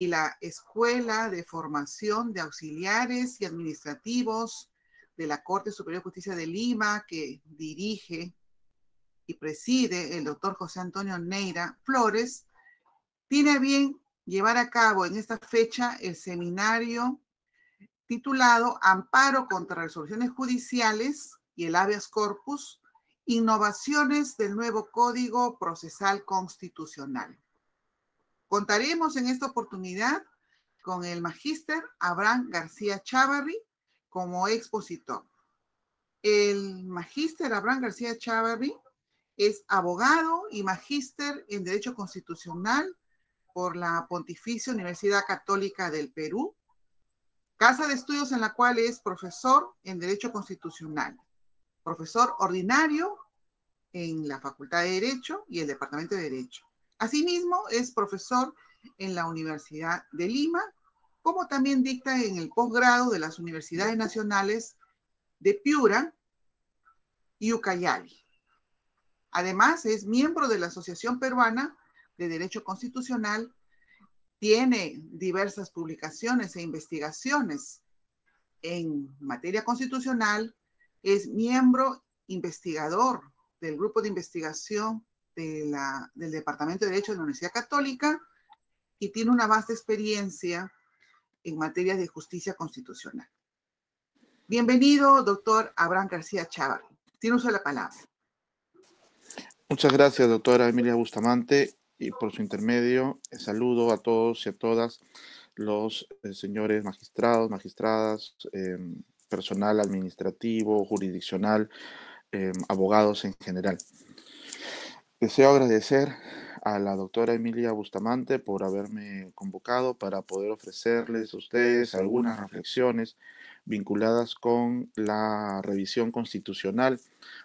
y la Escuela de Formación de Auxiliares y Administrativos de la Corte Superior de Justicia de Lima, que dirige y preside el doctor José Antonio Neira Flores, tiene bien llevar a cabo en esta fecha el seminario titulado Amparo contra Resoluciones Judiciales y el Habeas Corpus, Innovaciones del Nuevo Código Procesal Constitucional. Contaremos en esta oportunidad con el magíster Abraham García Chavarri como expositor. El magíster Abraham García Chavarri es abogado y magíster en Derecho Constitucional por la Pontificia Universidad Católica del Perú, casa de estudios en la cual es profesor en Derecho Constitucional, profesor ordinario en la Facultad de Derecho y el Departamento de Derecho. Asimismo, es profesor en la Universidad de Lima, como también dicta en el posgrado de las Universidades Nacionales de Piura y Ucayali. Además, es miembro de la Asociación Peruana de Derecho Constitucional, tiene diversas publicaciones e investigaciones en materia constitucional, es miembro investigador del Grupo de Investigación del Departamento de Derecho de la Universidad Católica y tiene una vasta experiencia en materia de justicia constitucional. Bienvenido, doctor Abraham García Chávez. Tiene uso de la palabra. Muchas gracias, doctora Emilia Bustamante, y por su intermedio eh, saludo a todos y a todas los eh, señores magistrados, magistradas, eh, personal administrativo, jurisdiccional, abogados en general. Deseo agradecer a la doctora Emilia Bustamante por haberme convocado para poder ofrecerles a ustedes algunas reflexiones vinculadas con la revisión constitucional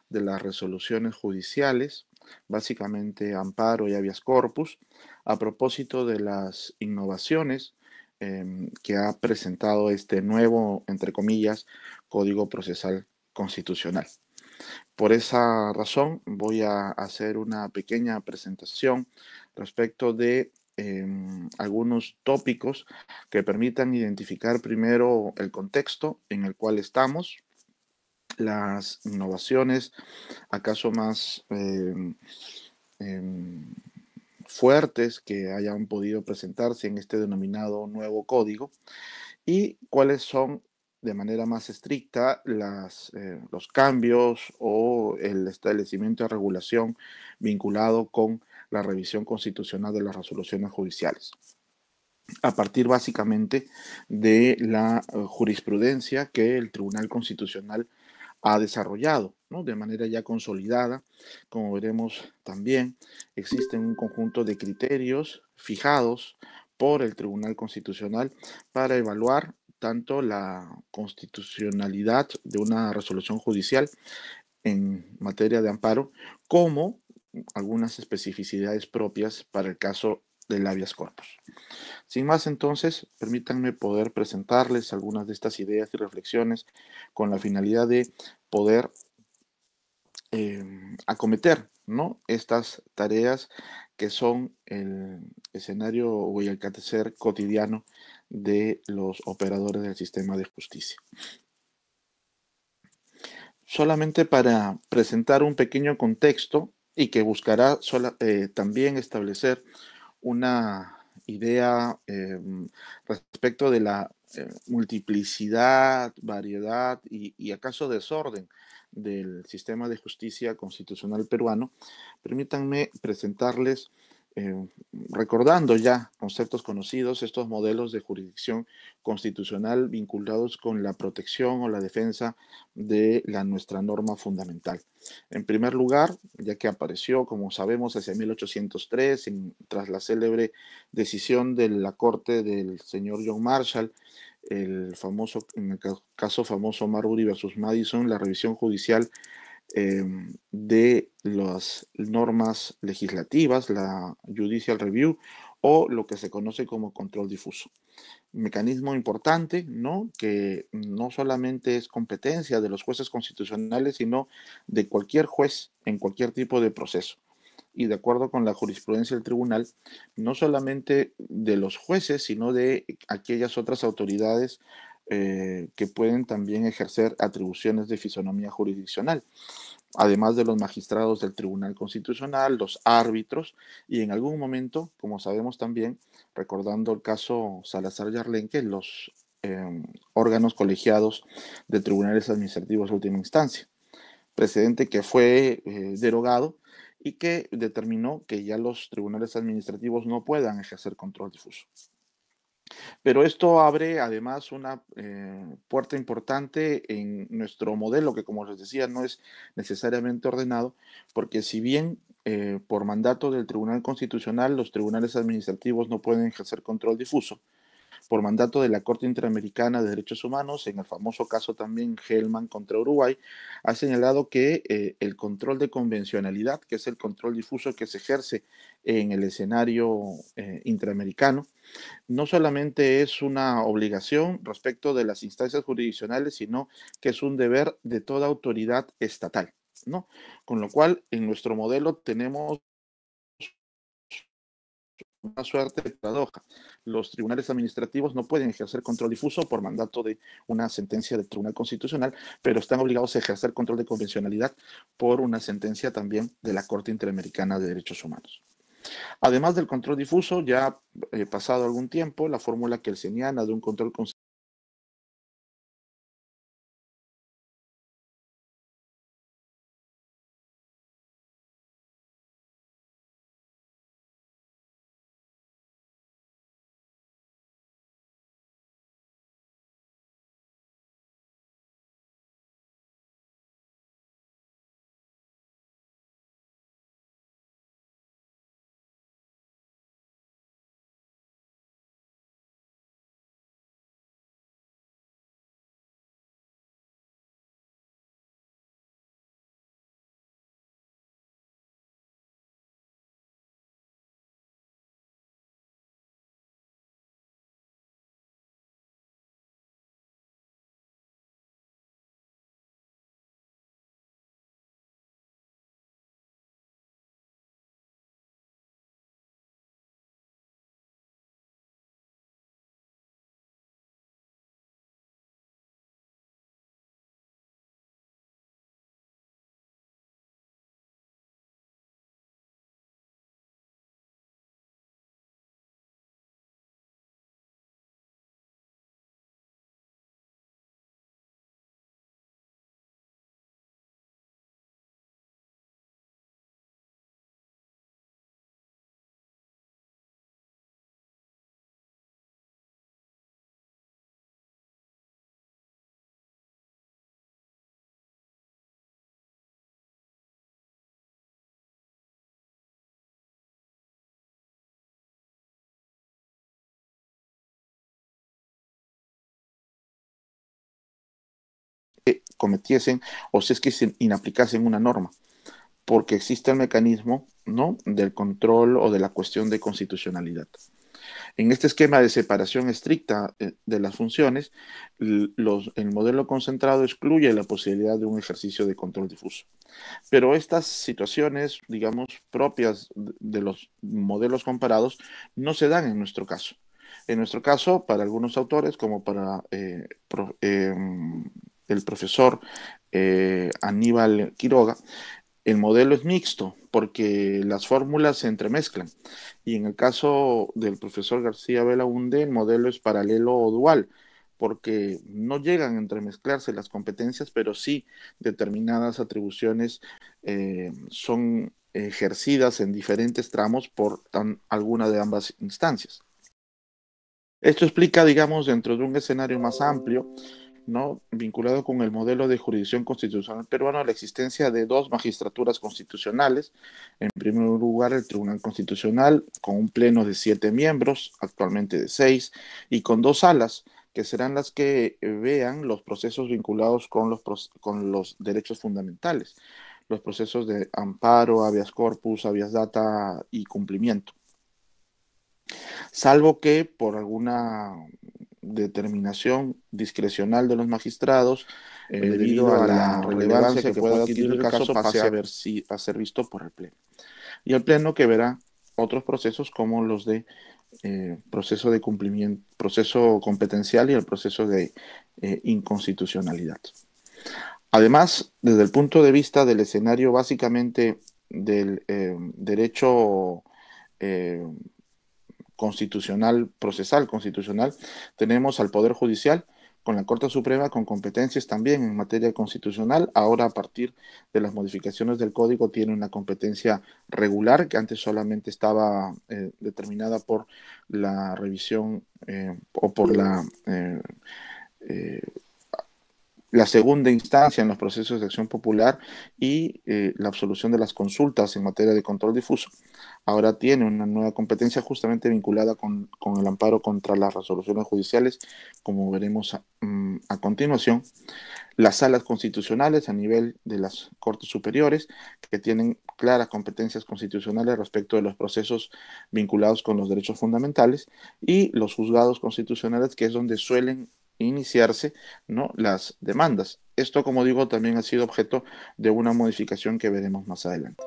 de las resoluciones judiciales, básicamente amparo y habeas corpus, a propósito de las innovaciones em, que ha presentado este nuevo, entre comillas, Código Procesal Constitucional. Por esa razón voy a hacer una pequeña presentación respecto de em, algunos tópicos que permitan identificar primero el contexto en el cual estamos, las innovaciones acaso más em, em, fuertes que hayan podido presentarse en este denominado nuevo código y cuáles son de manera más estricta las, eh, los cambios o el establecimiento de regulación vinculado con la revisión constitucional de las resoluciones judiciales. A partir básicamente de la eh, jurisprudencia que el Tribunal Constitucional ha desarrollado ¿no? de manera ya consolidada. Como veremos también, existe un conjunto de criterios fijados por el Tribunal Constitucional para evaluar tanto la constitucionalidad de una resolución judicial en materia de amparo como algunas especificidades propias para el caso de labias corpus. Sin más entonces, permítanme poder presentarles algunas de estas ideas y reflexiones con la finalidad de poder em, acometer ¿no? estas tareas que son el escenario o el acontecer cotidiano de los operadores del sistema de justicia. Solamente para presentar un pequeño contexto y que buscará eh, también establecer una idea em, respecto de la eh, multiplicidad, variedad y, acaso desorden del sistema de justicia constitucional peruano, permítanme presentarles Em, recordando ya conceptos conocidos, estos modelos de jurisdicción constitucional vinculados con la protección o la defensa de la, nuestra norma fundamental. En primer lugar, ya que apareció, como sabemos, hacia 1803, tras la célebre decisión de la corte del señor John Marshall, el famoso, caso famoso Marbury versus Madison, la revisión judicial Em, de las normas legislativas, la judicial review o lo que se conoce como control difuso. Mecanismo importante, ¿no? Que no solamente es competencia de los jueces constitucionales, sino de cualquier juez en cualquier tipo de proceso y de acuerdo con la jurisprudencia del tribunal, no solamente de los jueces, sino de aquellas otras autoridades eh, que pueden también ejercer atribuciones de fisonomía jurisdiccional, además de los magistrados del Tribunal Constitucional, los árbitros y en algún momento, como sabemos también, recordando el caso Salazar Yarlenque, los em, órganos colegiados de tribunales administrativos de última instancia, precedente que fue eh, derogado y que determinó que ya los tribunales administrativos no puedan ejercer control difuso. Pero esto abre además una eh, puerta importante en nuestro modelo, que como les decía, no es necesariamente ordenado, porque si bien eh, por mandato del Tribunal Constitucional los tribunales administrativos no pueden ejercer control difuso, por mandato de la Corte Interamericana de Derechos Humanos, en el famoso caso también Hellman contra Uruguay, ha señalado que eh, el control de convencionalidad, que es el control difuso que se ejerce en el escenario eh, interamericano, no solamente es una obligación respecto de las instancias jurisdiccionales, sino que es un deber de toda autoridad estatal. ¿no? Con lo cual, en nuestro modelo tenemos una suerte de paradoja. Los tribunales administrativos no pueden ejercer control difuso por mandato de una sentencia del Tribunal Constitucional, pero están obligados a ejercer control de convencionalidad por una sentencia también de la Corte Interamericana de Derechos Humanos. Además del control difuso, ya eh, pasado algún tiempo, la fórmula que el señala de un control cometiesen o si es que se inaplicasen una norma, porque existe el mecanismo ¿no? del control o de la cuestión de constitucionalidad. En este esquema de separación estricta eh, de las funciones, los, el modelo concentrado excluye la posibilidad de un ejercicio de control difuso. Pero estas situaciones, digamos, propias de los modelos comparados, no se dan en nuestro caso. En nuestro caso, para algunos autores, como para eh, em, el profesor eh, Aníbal Quiroga, el modelo es mixto porque las fórmulas se entremezclan. Y en el caso del profesor García Belaunde, el modelo es paralelo o dual porque no llegan a entremezclarse las competencias, pero sí determinadas atribuciones eh, son ejercidas en diferentes tramos por alguna de ambas instancias. Esto explica, digamos, dentro de un escenario más amplio, ¿no? vinculado con el modelo de jurisdicción constitucional peruano, la existencia de dos magistraturas constitucionales. En primer lugar, el Tribunal Constitucional, con un pleno de siete miembros, actualmente de seis, y con dos salas que serán las que eh, vean los procesos vinculados con los, con los derechos fundamentales, los procesos de amparo, habeas corpus, habeas data y cumplimiento. Salvo que por alguna determinación discrecional de los magistrados eh, pues debido a la relevancia que pueda adquirir el caso pase a, ver si, a ser visto por el Pleno. Y el Pleno que verá otros procesos como los de eh, proceso de cumplimiento, proceso competencial y el proceso de eh, inconstitucionalidad. Además, desde el punto de vista del escenario básicamente del derecho constitucional, procesal, constitucional, tenemos al Poder Judicial con la Corte Suprema con competencias también en materia constitucional. Ahora, a partir de las modificaciones del código, tiene una competencia regular que antes solamente estaba eh, determinada por la revisión eh, o por la... Eh, la segunda instancia en los procesos de acción popular y eh, la absolución de las consultas en materia de control difuso. Ahora tiene una nueva competencia justamente vinculada con, el amparo contra las resoluciones judiciales, como veremos mm, a continuación. Las salas constitucionales a nivel de las Cortes Superiores, que tienen claras competencias constitucionales respecto de los procesos vinculados con los derechos fundamentales, y los juzgados constitucionales, que es donde suelen iniciarse ¿no? las demandas. Esto, como digo, también ha sido objeto de una modificación que veremos más adelante.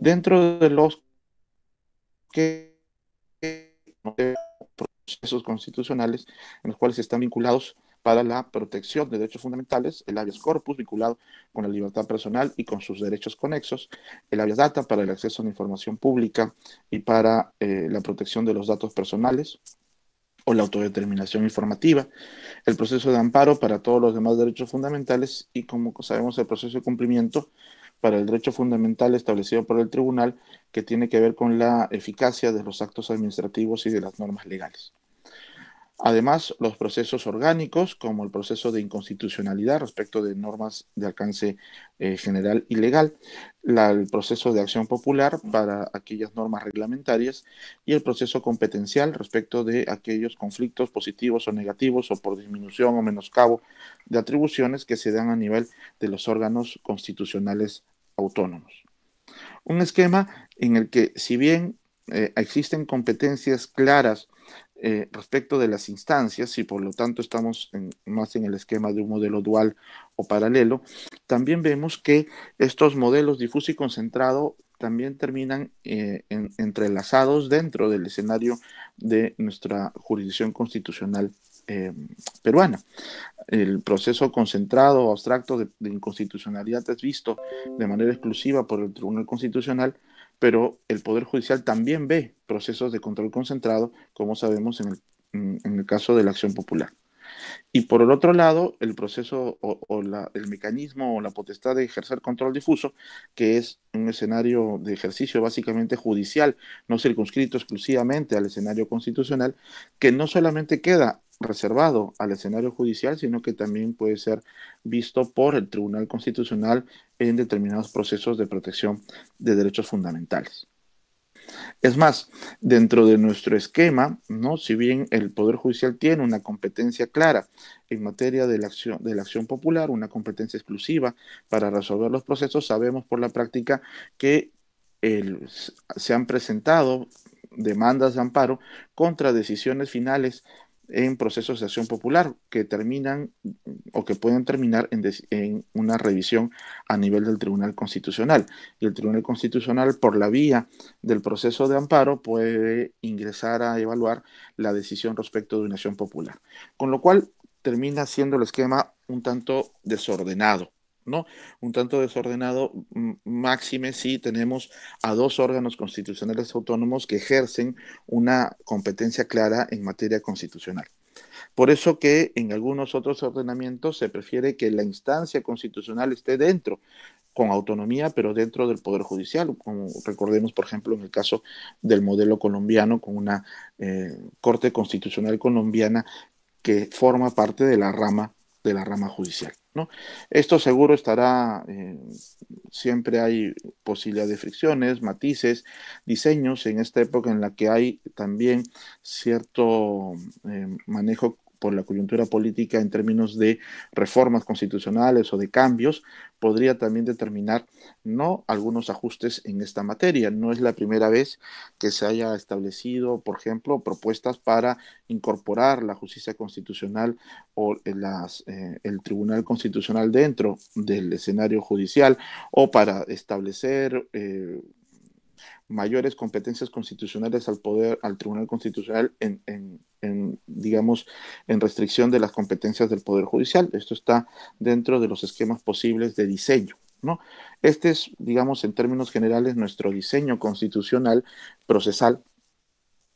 Dentro de los procesos constitucionales en los cuales están vinculados para la protección de derechos fundamentales, el habeas corpus vinculado con la libertad personal y con sus derechos conexos, el habeas data para el acceso a la información pública y para eh, la protección de los datos personales, o la autodeterminación informativa, el proceso de amparo para todos los demás derechos fundamentales y, como sabemos, el proceso de cumplimiento para el derecho fundamental establecido por el tribunal que tiene que ver con la eficacia de los actos administrativos y de las normas legales. Además, los procesos orgánicos, como el proceso de inconstitucionalidad respecto de normas de alcance eh, general y legal, el proceso de acción popular para aquellas normas reglamentarias y el proceso competencial respecto de aquellos conflictos positivos o negativos o por disminución o menoscabo de atribuciones que se dan a nivel de los órganos constitucionales autónomos. Un esquema en el que, si bien eh, existen competencias claras eh, respecto de las instancias, y por lo tanto estamos más en el esquema de un modelo dual o paralelo, también vemos que estos modelos difuso y concentrado también terminan eh, entrelazados dentro del escenario de nuestra jurisdicción constitucional eh, peruana. El proceso concentrado o abstracto de, de, inconstitucionalidad es visto de manera exclusiva por el Tribunal Constitucional pero el Poder Judicial también ve procesos de control concentrado, como sabemos en el, en el caso de la acción popular. Y por el otro lado, el proceso o, el mecanismo o la potestad de ejercer control difuso, que es un escenario de ejercicio básicamente judicial, no circunscrito exclusivamente al escenario constitucional, que no solamente queda reservado al escenario judicial, sino que también puede ser visto por el Tribunal Constitucional en determinados procesos de protección de derechos fundamentales. Es más, dentro de nuestro esquema, ¿no? si bien el Poder Judicial tiene una competencia clara en materia de la, acción, de la acción popular, una competencia exclusiva para resolver los procesos, sabemos por la práctica que se han presentado demandas de amparo contra decisiones finales en procesos de acción popular que terminan o que pueden terminar en, una revisión a nivel del Tribunal Constitucional. Y el Tribunal Constitucional, por la vía del proceso de amparo, puede ingresar a evaluar la decisión respecto de una acción popular. Con lo cual, termina siendo el esquema un tanto desordenado. ¿no? Un tanto desordenado, máxime si tenemos a dos órganos constitucionales autónomos que ejercen una competencia clara en materia constitucional. Por eso que en algunos otros ordenamientos se prefiere que la instancia constitucional esté dentro, con autonomía, pero dentro del Poder Judicial, como recordemos, por ejemplo, en el caso del modelo colombiano, con una eh, Corte Constitucional colombiana que forma parte de la rama, de la rama judicial. Esto seguro estará, eh, siempre hay posibilidad de fricciones, matices, diseños en esta época en la que hay también cierto eh, manejo por la coyuntura política en términos de reformas constitucionales o de cambios, podría también determinar no algunos ajustes en esta materia. No es la primera vez que se haya establecido, por ejemplo, propuestas para incorporar la justicia constitucional o eh, el Tribunal Constitucional dentro del escenario judicial o para establecer... Eh, mayores competencias constitucionales al poder, al Tribunal Constitucional en, digamos, en restricción de las competencias del Poder Judicial. Esto está dentro de los esquemas posibles de diseño. ¿no? Este es, digamos, en términos generales, nuestro diseño constitucional procesal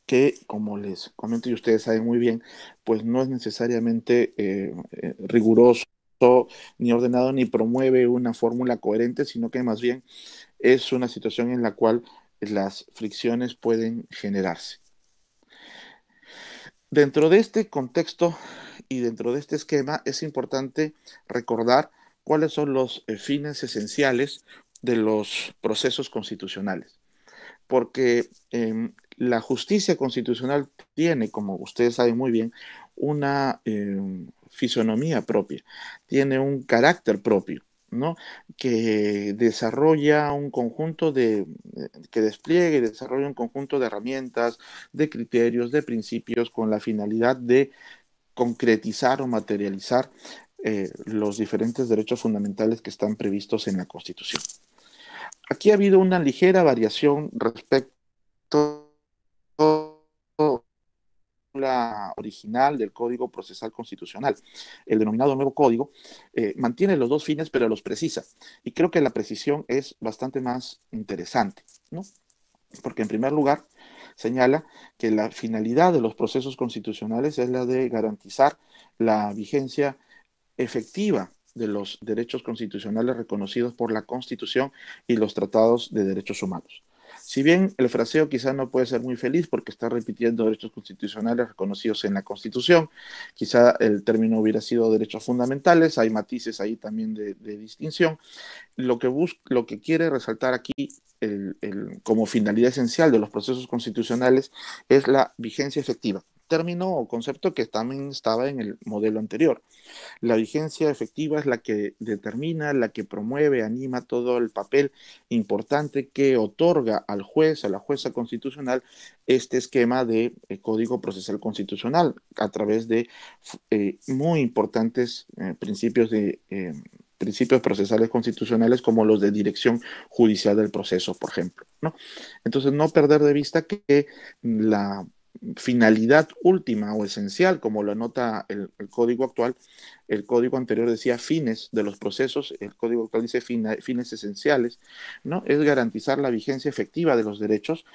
que, como les comento y ustedes saben muy bien, pues no es necesariamente eh, eh, riguroso ni ordenado ni promueve una fórmula coherente, sino que más bien es una situación en la cual las fricciones pueden generarse. Dentro de este contexto y dentro de este esquema es importante recordar cuáles son los eh, fines esenciales de los procesos constitucionales. Porque em, la justicia constitucional tiene, como ustedes saben muy bien, una em, fisonomía propia, tiene un carácter propio. ¿no? que desarrolla un conjunto de, eh, que despliegue y desarrolla un conjunto de herramientas, de criterios, de principios con la finalidad de concretizar o materializar eh, los diferentes derechos fundamentales que están previstos en la Constitución. Aquí ha habido una ligera variación respecto original del Código Procesal Constitucional. El denominado nuevo código eh, mantiene los dos fines, pero los precisa. Y creo que la precisión es bastante más interesante, ¿no? Porque en primer lugar señala que la finalidad de los procesos constitucionales es la de garantizar la vigencia efectiva de los derechos constitucionales reconocidos por la Constitución y los tratados de derechos humanos. Si bien el fraseo quizá no puede ser muy feliz porque está repitiendo derechos constitucionales reconocidos en la Constitución, quizá el término hubiera sido derechos fundamentales, hay matices ahí también de, distinción. Lo que, lo que quiere resaltar aquí como finalidad esencial de los procesos constitucionales es la vigencia efectiva, término o concepto que también estaba en el modelo anterior. La vigencia efectiva es la que determina, la que promueve, anima todo el papel importante que otorga al juez, a la jueza constitucional, este esquema de eh, código procesal constitucional a través de eh, muy importantes eh, principios de principios procesales constitucionales como los de dirección judicial del proceso, por ejemplo. ¿no? Entonces, no perder de vista que la finalidad última o esencial, como lo anota el, código actual, el código anterior decía fines de los procesos, el código actual dice fines esenciales, ¿no? Es garantizar la vigencia efectiva de los derechos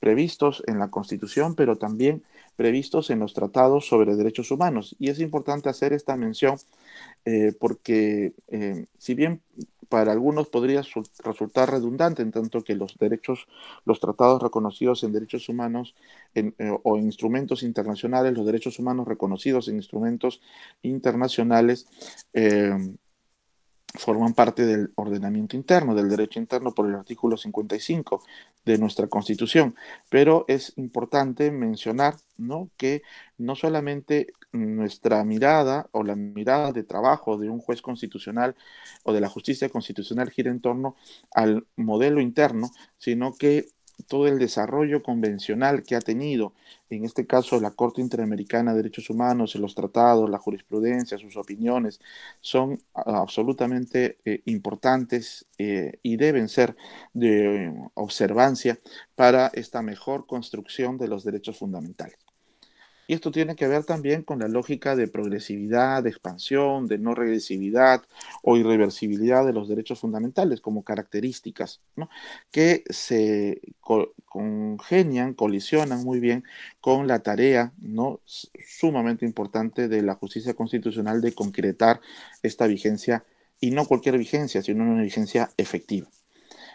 previstos en la Constitución, pero también previstos en los tratados sobre derechos humanos. Y es importante hacer esta mención eh, porque eh, si bien para algunos podría resultar redundante, en tanto que los derechos, los tratados reconocidos en derechos humanos eh, o en instrumentos internacionales, los derechos humanos reconocidos en instrumentos internacionales, eh, forman parte del ordenamiento interno, del derecho interno por el artículo 55 de nuestra Constitución. Pero es importante mencionar ¿no? que no solamente nuestra mirada o la mirada de trabajo de un juez constitucional o de la justicia constitucional gira en torno al modelo interno, sino que todo el desarrollo convencional que ha tenido, en este caso la Corte Interamericana de Derechos Humanos, los tratados, la jurisprudencia, sus opiniones, son absolutamente eh, importantes eh, y deben ser de observancia para esta mejor construcción de los derechos fundamentales. Y esto tiene que ver también con la lógica de progresividad, de expansión, de no regresividad o irreversibilidad de los derechos fundamentales como características, que se congenian, colisionan muy bien con la tarea ¿no? sumamente importante de la justicia constitucional de concretar esta vigencia, y no cualquier vigencia, sino una vigencia efectiva.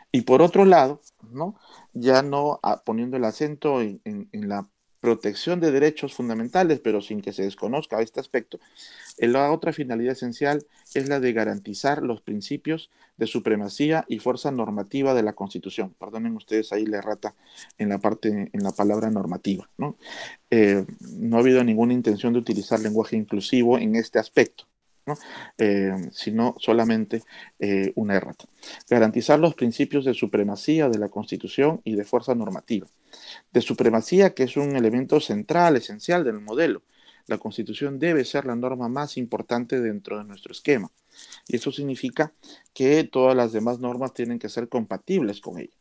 Y por otro lado, ¿no? ya no ah, poniendo el acento en la protección de derechos fundamentales, pero sin que se desconozca este aspecto. Eh, la otra finalidad esencial es la de garantizar los principios de supremacía y fuerza normativa de la Constitución. Perdonen ustedes ahí la errata en la parte, en la palabra normativa. no eh, ha habido ninguna intención de utilizar lenguaje inclusivo en este aspecto. Eh, sino solamente eh, una errata. Garantizar los principios de supremacía de la Constitución y de fuerza normativa. De supremacía, que es un elemento central, esencial del modelo. La Constitución debe ser la norma más importante dentro de nuestro esquema. Y eso significa que todas las demás normas tienen que ser compatibles con ella.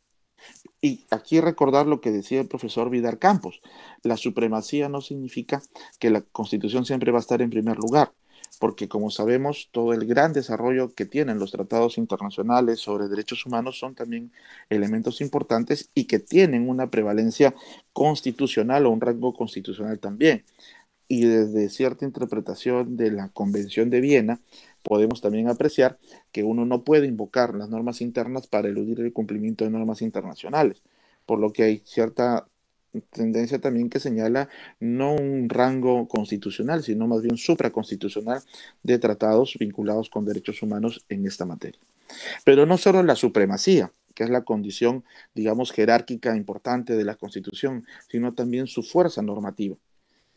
Y aquí recordar lo que decía el profesor Vidar Campos. La supremacía no significa que la Constitución siempre va a estar en primer lugar porque como sabemos, todo el gran desarrollo que tienen los tratados internacionales sobre derechos humanos son también elementos importantes y que tienen una prevalencia constitucional o un rango constitucional también. Y desde cierta interpretación de la Convención de Viena, podemos también apreciar que uno no puede invocar las normas internas para eludir el cumplimiento de normas internacionales, por lo que hay cierta tendencia también que señala no un rango constitucional, sino más bien supraconstitucional de tratados vinculados con derechos humanos en esta materia. Pero no solo la supremacía, que es la condición, digamos, jerárquica importante de la Constitución, sino también su fuerza normativa,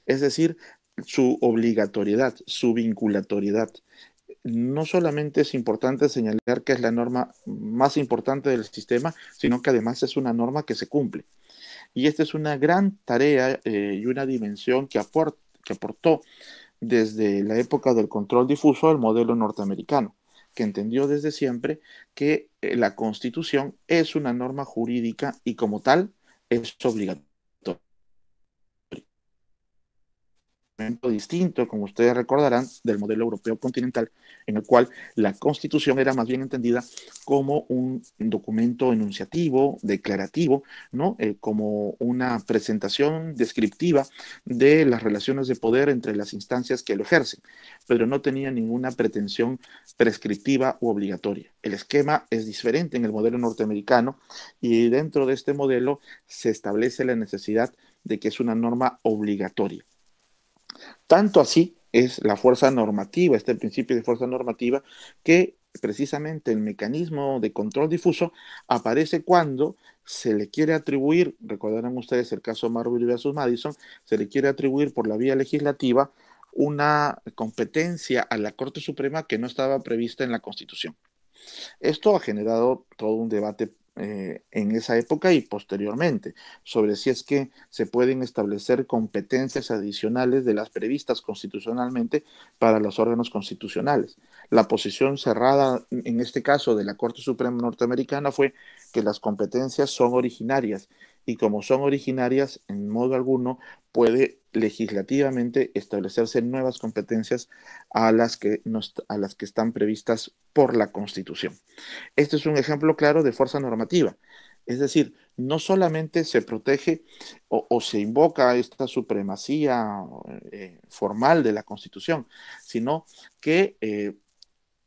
es decir, su obligatoriedad, su vinculatoriedad. No solamente es importante señalar que es la norma más importante del sistema, sino que además es una norma que se cumple. Y esta es una gran tarea eh, y una dimensión que, que aportó desde la época del control difuso al modelo norteamericano, que entendió desde siempre que eh, la constitución es una norma jurídica y como tal es obligatoria. distinto, como ustedes recordarán, del modelo europeo continental, en el cual la constitución era más bien entendida como un documento enunciativo, declarativo, ¿no? Eh, como una presentación descriptiva de las relaciones de poder entre las instancias que lo ejercen, pero no tenía ninguna pretensión prescriptiva u obligatoria. El esquema es diferente en el modelo norteamericano y dentro de este modelo se establece la necesidad de que es una norma obligatoria. Tanto así es la fuerza normativa, este principio de fuerza normativa, que precisamente el mecanismo de control difuso aparece cuando se le quiere atribuir, recordarán ustedes el caso Marbury versus Madison, se le quiere atribuir por la vía legislativa una competencia a la Corte Suprema que no estaba prevista en la Constitución. Esto ha generado todo un debate eh, en esa época y posteriormente, sobre si es que se pueden establecer competencias adicionales de las previstas constitucionalmente para los órganos constitucionales. La posición cerrada en este caso de la Corte Suprema norteamericana fue que las competencias son originarias y como son originarias, en modo alguno puede legislativamente establecerse nuevas competencias a las que, a las que están previstas por la Constitución. Este es un ejemplo claro de fuerza normativa. Es decir, no solamente se protege o, se invoca esta supremacía eh, formal de la Constitución, sino que eh,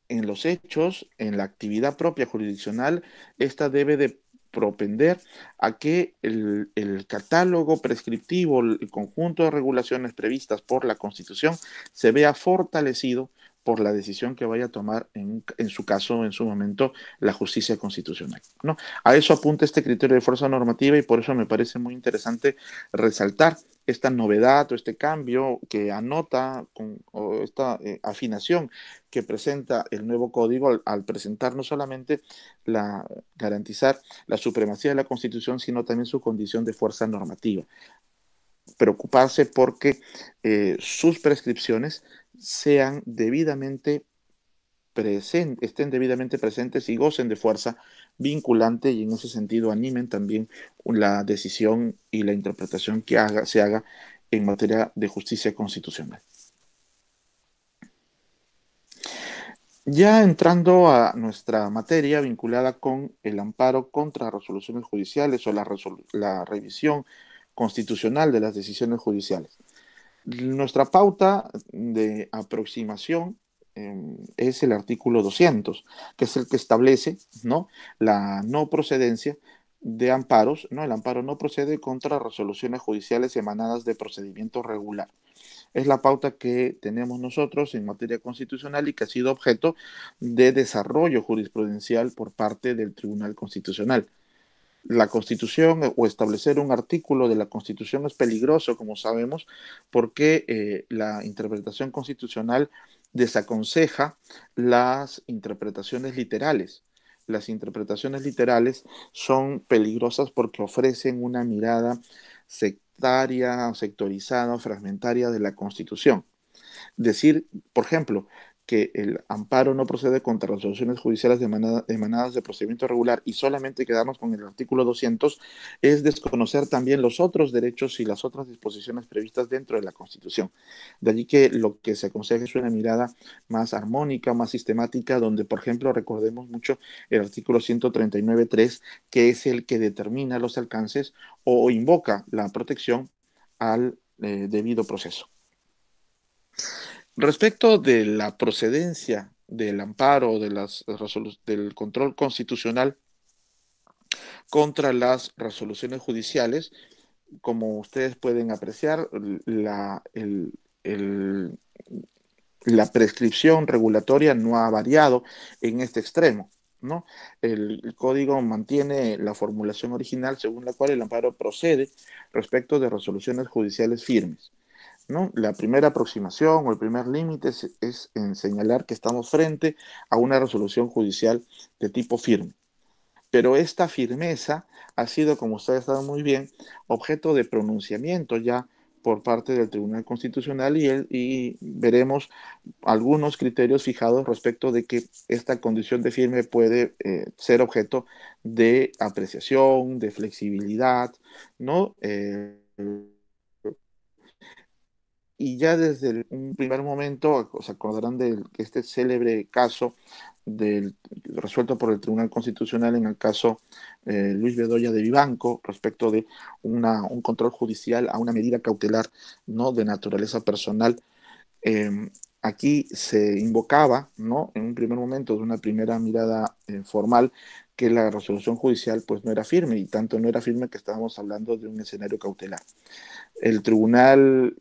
en los hechos, en la actividad propia jurisdiccional, esta debe de propender a que el, catálogo prescriptivo, el conjunto de regulaciones previstas por la Constitución, se vea fortalecido por la decisión que vaya a tomar en, su caso, en su momento, la justicia constitucional. ¿no? A eso apunta este criterio de fuerza normativa y por eso me parece muy interesante resaltar esta novedad o este cambio que anota con, o esta eh, afinación que presenta el nuevo código al, presentar no solamente la, garantizar la supremacía de la Constitución, sino también su condición de fuerza normativa. Preocuparse porque eh, sus prescripciones sean debidamente presentes, estén debidamente presentes y gocen de fuerza vinculante y en ese sentido animen también la decisión y la interpretación que haga, se haga en materia de justicia constitucional. Ya entrando a nuestra materia vinculada con el amparo contra resoluciones judiciales o la revisión constitucional de las decisiones judiciales. Nuestra pauta de aproximación eh, es el artículo 200, que es el que establece ¿no? la no procedencia de amparos, ¿no? El amparo no procede contra resoluciones judiciales emanadas de procedimiento regular. Es la pauta que tenemos nosotros en materia constitucional y que ha sido objeto de desarrollo jurisprudencial por parte del Tribunal Constitucional la Constitución o establecer un artículo de la Constitución es peligroso, como sabemos, porque eh, la interpretación constitucional desaconseja las interpretaciones literales. Las interpretaciones literales son peligrosas porque ofrecen una mirada sectaria, sectorizada, fragmentaria de la Constitución. Decir, por ejemplo, que el amparo no procede contra las resoluciones judiciales emanadas de procedimiento regular y solamente quedamos con el artículo 200 es desconocer también los otros derechos y las otras disposiciones previstas dentro de la Constitución. De allí que lo que se aconseja es una mirada más armónica, más sistemática, donde, por ejemplo, recordemos mucho el artículo 139.3, que es el que determina los alcances o invoca la protección al eh, debido proceso. Respecto de la procedencia del amparo de las del control constitucional contra las resoluciones judiciales, como ustedes pueden apreciar, la, prescripción regulatoria no ha variado en este extremo. ¿no? el, código mantiene la formulación original según la cual el amparo procede respecto de resoluciones judiciales firmes. La primera aproximación o el primer límite es, en señalar que estamos frente a una resolución judicial de tipo firme. Pero esta firmeza ha sido, como usted ha estado muy bien, objeto de pronunciamiento ya por parte del Tribunal Constitucional y, y veremos algunos criterios fijados respecto de que esta condición de firme puede eh, ser objeto de apreciación, de flexibilidad, ¿no? Eh, y ya desde un primer momento, se acordarán de este célebre caso resuelto por el Tribunal Constitucional en el caso eh, Luis Bedoya de Vivanco respecto de un control judicial a una medida cautelar no de naturaleza personal. Em, aquí se invocaba, ¿no? En un primer momento, de una primera mirada eh, formal, que la resolución judicial pues no era firme y tanto no era firme que estábamos hablando de un escenario cautelar. El tribunal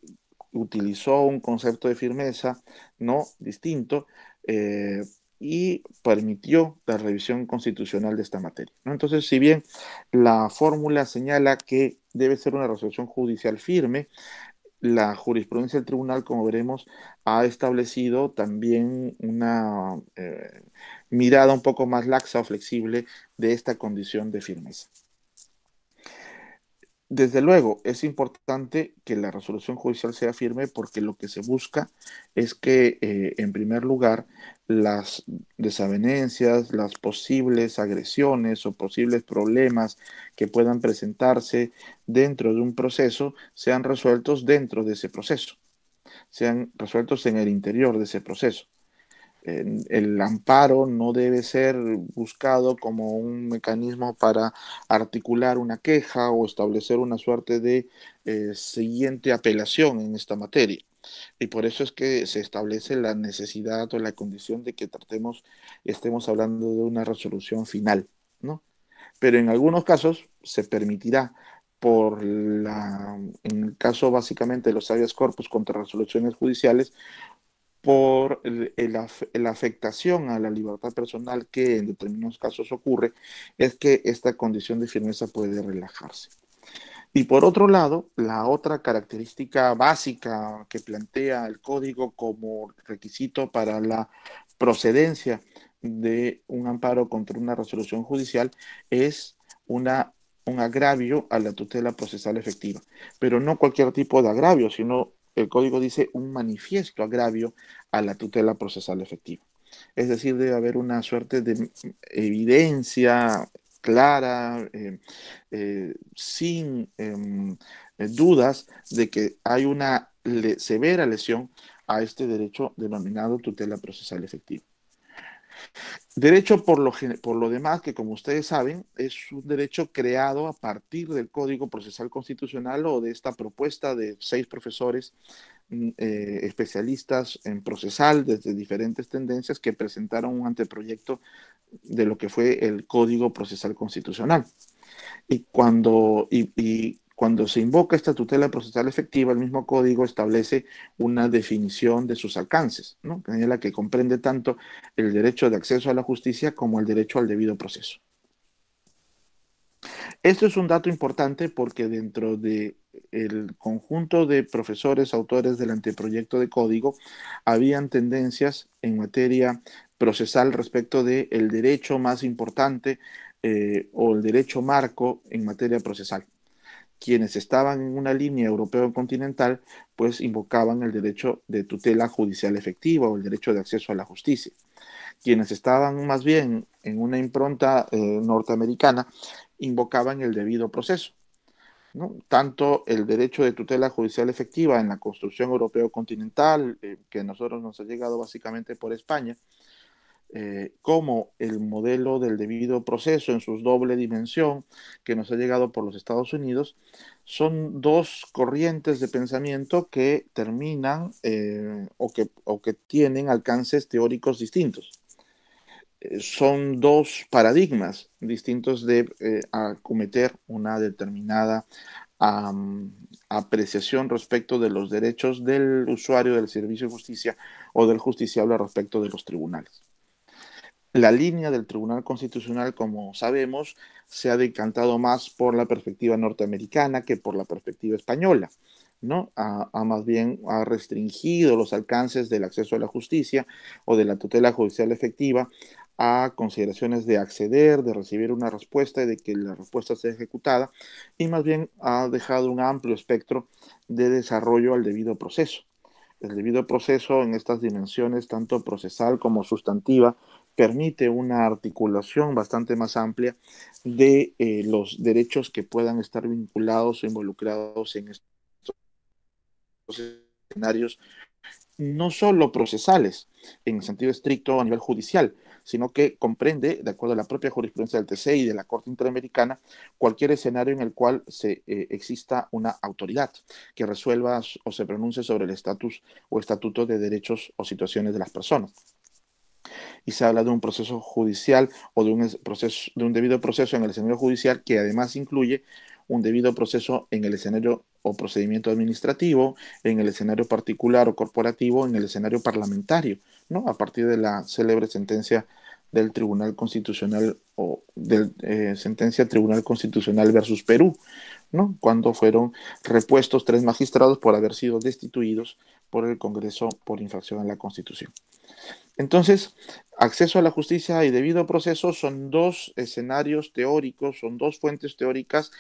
utilizó un concepto de firmeza no distinto eh, y permitió la revisión constitucional de esta materia. Entonces, si bien la fórmula señala que debe ser una resolución judicial firme, la jurisprudencia del tribunal, como veremos, ha establecido también una eh, mirada un poco más laxa o flexible de esta condición de firmeza. Desde luego, es importante que la resolución judicial sea firme porque lo que se busca es que, eh, en primer lugar, las desavenencias, las posibles agresiones o posibles problemas que puedan presentarse dentro de un proceso sean resueltos dentro de ese proceso, sean resueltos en el interior de ese proceso el amparo no debe ser buscado como un mecanismo para articular una queja o establecer una suerte de eh, siguiente apelación en esta materia. Y por eso es que se establece la necesidad o la condición de que tratemos, estemos hablando de una resolución final, ¿no? Pero en algunos casos se permitirá por la, en el caso básicamente de los habeas corpus contra resoluciones judiciales, por la afectación a la libertad personal que en determinados casos ocurre, es que esta condición de firmeza puede relajarse. Y por otro lado, la otra característica básica que plantea el código como requisito para la procedencia de un amparo contra una resolución judicial es una, un agravio a la tutela procesal efectiva. Pero no cualquier tipo de agravio, sino el código dice un manifiesto agravio a la tutela procesal efectiva. Es decir, debe haber una suerte de evidencia clara, em, eh, sin em, dudas de que hay una severa lesión a este derecho denominado tutela procesal efectiva. Derecho, por lo, por lo demás, que como ustedes saben, es un derecho creado a partir del Código Procesal Constitucional o de esta propuesta de seis profesores mm, eh, especialistas en procesal desde diferentes tendencias que presentaron un anteproyecto de lo que fue el Código Procesal Constitucional. Y cuando, y, y cuando se invoca esta tutela procesal efectiva, el mismo código establece una definición de sus alcances, ¿no? que la que comprende tanto el derecho de acceso a la justicia como el derecho al debido proceso. Esto es un dato importante porque dentro del conjunto de profesores, autores del anteproyecto de código, habían tendencias en materia procesal respecto del derecho más importante eh, o el derecho marco en materia procesal quienes estaban en una línea europeo continental, pues invocaban el derecho de tutela judicial efectiva o el derecho de acceso a la justicia. Quienes estaban más bien en una impronta eh, norteamericana, invocaban el debido proceso. Tanto el derecho de tutela judicial efectiva en la construcción europeo continental, eh, que a nosotros nos ha llegado básicamente por España, eh, como el modelo del debido proceso en su doble dimensión que nos ha llegado por los Estados Unidos, son dos corrientes de pensamiento que terminan eh, o, que, tienen alcances teóricos distintos eh, son dos paradigmas distintos de acometer una determinada apreciación respecto de los derechos del usuario del servicio de justicia o del justiciable respecto de los tribunales. La línea del Tribunal Constitucional, como sabemos, se ha decantado más por la perspectiva norteamericana que por la perspectiva española, ¿no? Ha, más bien ha restringido los alcances del acceso a la justicia o de la tutela judicial efectiva a consideraciones de acceder, de recibir una respuesta y de que la respuesta sea ejecutada, y más bien ha dejado un amplio espectro de desarrollo al debido proceso el debido proceso en estas dimensiones, tanto procesal como sustantiva, permite una articulación bastante más amplia de eh, los derechos que puedan estar vinculados o involucrados en estos escenarios, no solo procesales, en sentido estricto a nivel judicial, sino que comprende, de acuerdo a la propia jurisprudencia del TC y de la Corte Interamericana, cualquier escenario en el cual se, eh, exista una autoridad que resuelva o se pronuncie sobre el estatus o estatuto de derechos o situaciones de las personas y se habla de un proceso judicial o de un proceso de un debido proceso en el escenario judicial que además incluye un debido proceso en el escenario o procedimiento administrativo, en el escenario particular o corporativo, en el escenario parlamentario, ¿no? A partir de la célebre sentencia del Tribunal Constitucional o de eh, sentencia Tribunal Constitucional versus Perú, ¿no? Cuando fueron repuestos tres magistrados por haber sido destituidos por el Congreso por infracción a la Constitución. Entonces, acceso a la justicia y debido proceso son dos escenarios teóricos, son dos fuentes teóricas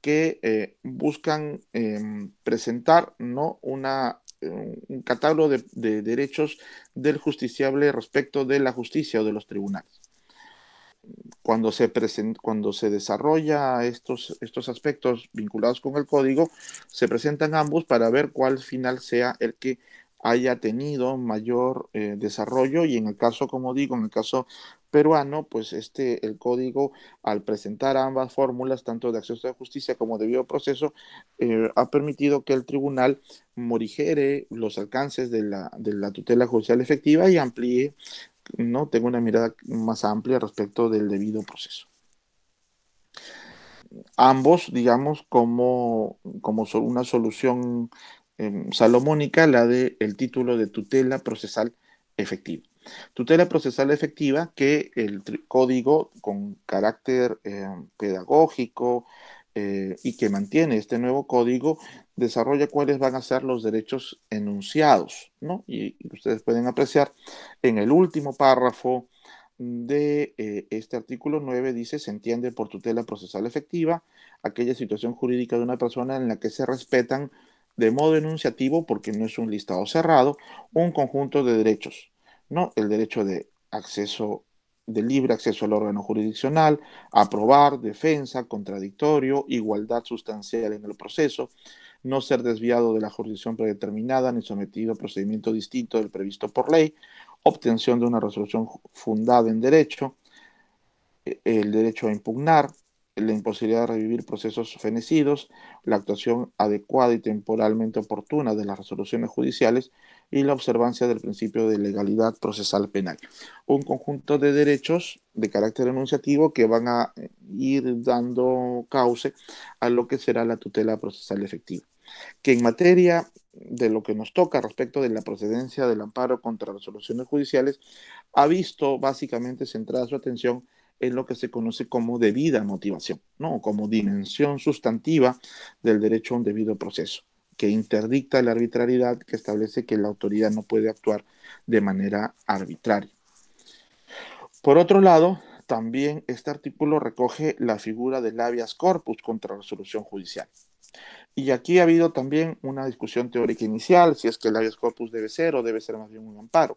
que eh, buscan em, presentar ¿no? Una, eh, un catálogo de, derechos del justiciable respecto de la justicia o de los tribunales. Cuando se, present, cuando se desarrolla estos, estos aspectos vinculados con el código, se presentan ambos para ver cuál final sea el que haya tenido mayor eh, desarrollo y en el caso, como digo, en el caso peruano, pues este, el código al presentar ambas fórmulas, tanto de acceso a justicia como de debido proceso, eh, ha permitido que el tribunal morigere los alcances de la, tutela judicial efectiva y amplíe, ¿no? Tengo una mirada más amplia respecto del debido proceso ambos, digamos, como, como una solución salomónica, la de el título de tutela procesal efectiva. Tutela procesal efectiva que el código con carácter eh, pedagógico eh, y que mantiene este nuevo código desarrolla cuáles van a ser los derechos enunciados, ¿no? Y, ustedes pueden apreciar en el último párrafo de eh, este artículo 9 dice se entiende por tutela procesal efectiva aquella situación jurídica de una persona en la que se respetan de modo enunciativo, porque no es un listado cerrado, un conjunto de derechos, ¿no? El derecho de acceso de libre acceso al órgano jurisdiccional, aprobar, defensa, contradictorio, igualdad sustancial en el proceso, no ser desviado de la jurisdicción predeterminada ni sometido a procedimiento distinto del previsto por ley, obtención de una resolución fundada en derecho, e-, el derecho a impugnar, la imposibilidad de revivir procesos fenecidos, la actuación adecuada y temporalmente oportuna de las resoluciones judiciales y la observancia del principio de legalidad procesal penal. Un conjunto de derechos de carácter enunciativo que van a ir dando cauce a lo que será la tutela procesal efectiva. Que en materia de lo que nos toca respecto de la procedencia del amparo contra resoluciones judiciales, ha visto básicamente centrada su atención en lo que se conoce como debida motivación, ¿no? como dimensión sustantiva del derecho a un debido proceso, que interdicta la arbitrariedad, que establece que la autoridad no puede actuar de manera arbitraria. Por otro lado, también este artículo recoge la figura del habeas corpus contra resolución judicial. Y aquí ha habido también una discusión teórica inicial, si es que el habeas corpus debe ser o debe ser más bien un amparo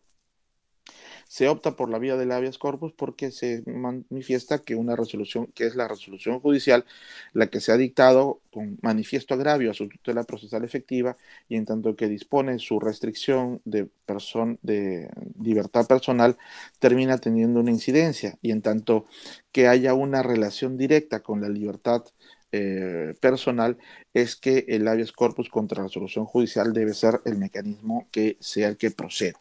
se opta por la vía del habeas corpus porque se manifiesta que una resolución, que es la resolución judicial, la que se ha dictado con manifiesto agravio a su tutela procesal efectiva y en tanto que dispone su restricción de, de libertad personal, termina teniendo una incidencia y en tanto que haya una relación directa con la libertad eh, personal es que el habeas corpus contra resolución judicial debe ser el mecanismo que sea el que proceda.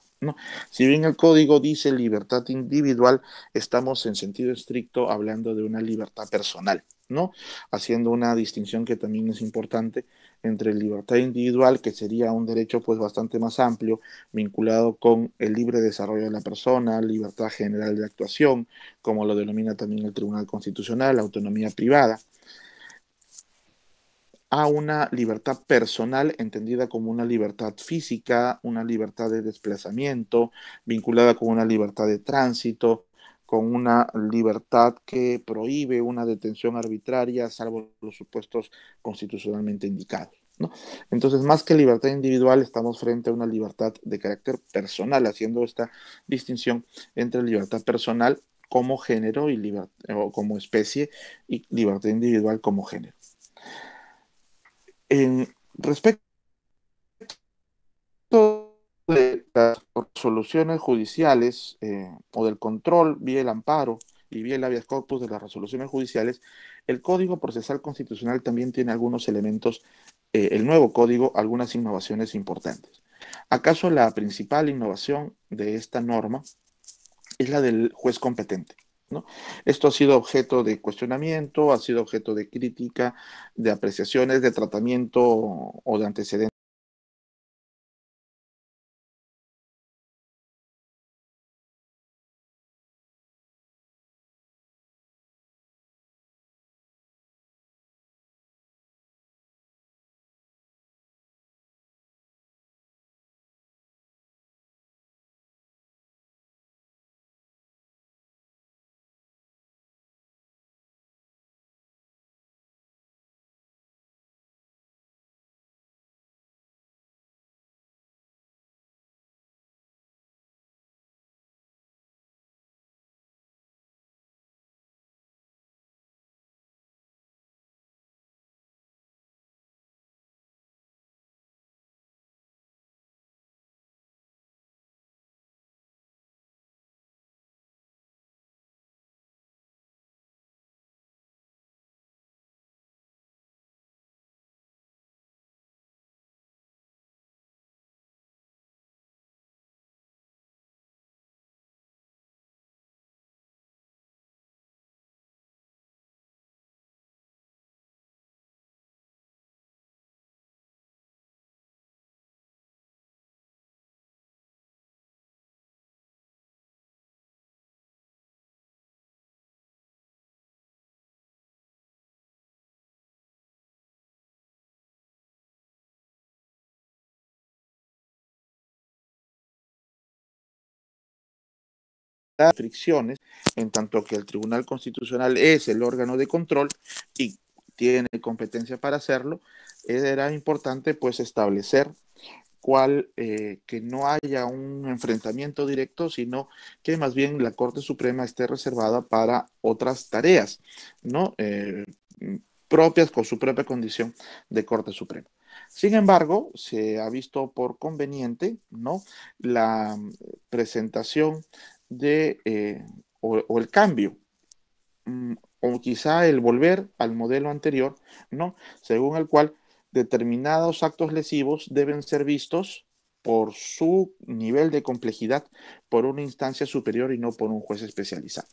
Si bien el código dice libertad individual, estamos en sentido estricto hablando de una libertad personal, ¿no? Haciendo una distinción que también es importante entre libertad individual, que sería un derecho pues bastante más amplio, vinculado con el libre desarrollo de la persona, libertad general de actuación, como lo denomina también el Tribunal Constitucional, autonomía privada, a una libertad personal entendida como una libertad física, una libertad de desplazamiento, vinculada con una libertad de tránsito, con una libertad que prohíbe una detención arbitraria, salvo los supuestos constitucionalmente indicados. Entonces, más que libertad individual, estamos frente a una libertad de carácter personal, haciendo esta distinción entre libertad personal como género y o como especie y libertad individual como género. En respecto de las resoluciones judiciales eh, o del control vía el amparo y vía el habeas corpus de las resoluciones judiciales, el Código Procesal Constitucional también tiene algunos elementos, eh, el nuevo código, algunas innovaciones importantes. ¿Acaso la principal innovación de esta norma es la del juez competente? Esto ha sido objeto de cuestionamiento, ha sido objeto de crítica, de apreciaciones, de tratamiento o de antecedentes fricciones, en tanto que el Tribunal Constitucional es el órgano de control y tiene competencia para hacerlo, era importante pues establecer cuál eh, que no haya un enfrentamiento directo, sino que más bien la Corte Suprema esté reservada para otras tareas, ¿no? Eh, propias con su propia condición de Corte Suprema. Sin embargo, se ha visto por conveniente, ¿no? La mm, presentación de, eh, o, el cambio, mm, o quizá el volver al modelo anterior, ¿no? Según el cual determinados actos lesivos deben ser vistos por su nivel de complejidad por una instancia superior y no por un juez especializado.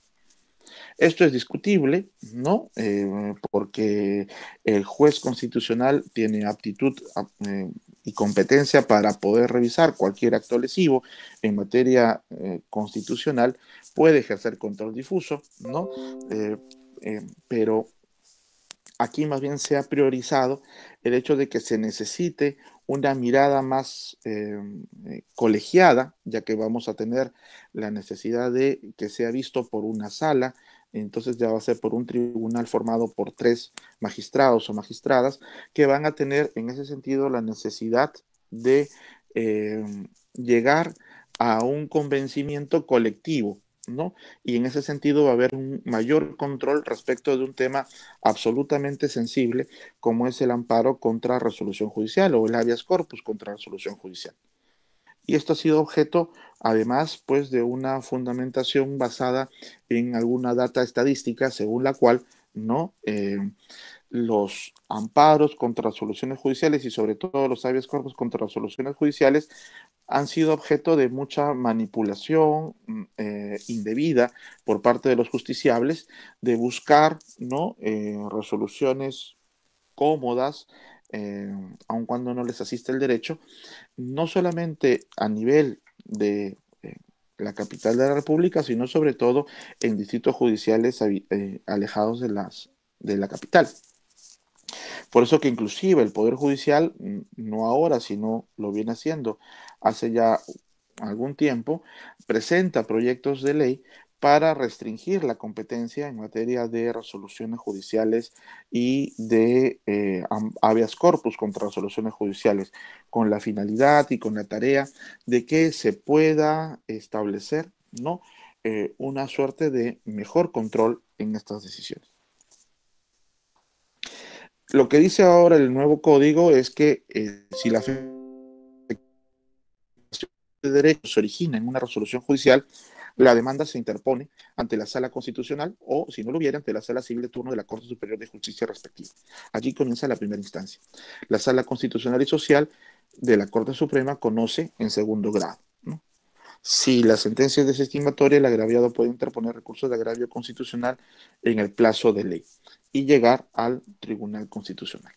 Esto es discutible, ¿no? Eh, porque el juez constitucional tiene aptitud eh, y competencia para poder revisar cualquier acto lesivo en materia eh, constitucional, puede ejercer control difuso, ¿no? pero aquí más bien se ha priorizado el hecho de que se necesite una mirada más colegiada, ya que vamos a tener la necesidad de que sea visto por una sala entonces ya va a ser por un tribunal formado por tres magistrados o magistradas que van a tener en ese sentido la necesidad de em, llegar a un convencimiento colectivo, ¿no? Y en ese sentido va a haber un mayor control respecto de un tema absolutamente sensible como es el amparo contra resolución judicial o el habeas corpus contra resolución judicial y esto ha sido objeto además pues de una fundamentación basada en alguna data estadística según la cual no eh, los amparos contra resoluciones judiciales y sobre todo los habeas corpus contra resoluciones judiciales han sido objeto de mucha manipulación mm, eh, indebida por parte de los justiciables de buscar no eh, resoluciones cómodas eh, aun cuando no les asiste el derecho, no solamente a nivel de eh, la capital de la República, sino sobre todo en distritos judiciales eh, alejados de, las, de la capital. Por eso que inclusive el Poder Judicial, no ahora, sino lo viene haciendo hace ya algún tiempo, presenta proyectos de ley para restringir la competencia en materia de resoluciones judiciales y de eh, habeas corpus contra resoluciones judiciales, con la finalidad y con la tarea de que se pueda establecer ¿no? Eh, una suerte de mejor control en estas decisiones. Lo que dice ahora el nuevo código es que eh, si la de derechos se origina en una resolución judicial, la demanda se interpone ante la Sala Constitucional o, si no lo hubiera, ante la Sala Civil de turno de la Corte Superior de Justicia respectiva. Allí comienza la primera instancia. La Sala Constitucional y Social de la Corte Suprema conoce en segundo grado. Si la sentencia es desestimatoria, el agraviado puede interponer recursos de agravio constitucional en el plazo de ley y llegar al Tribunal Constitucional.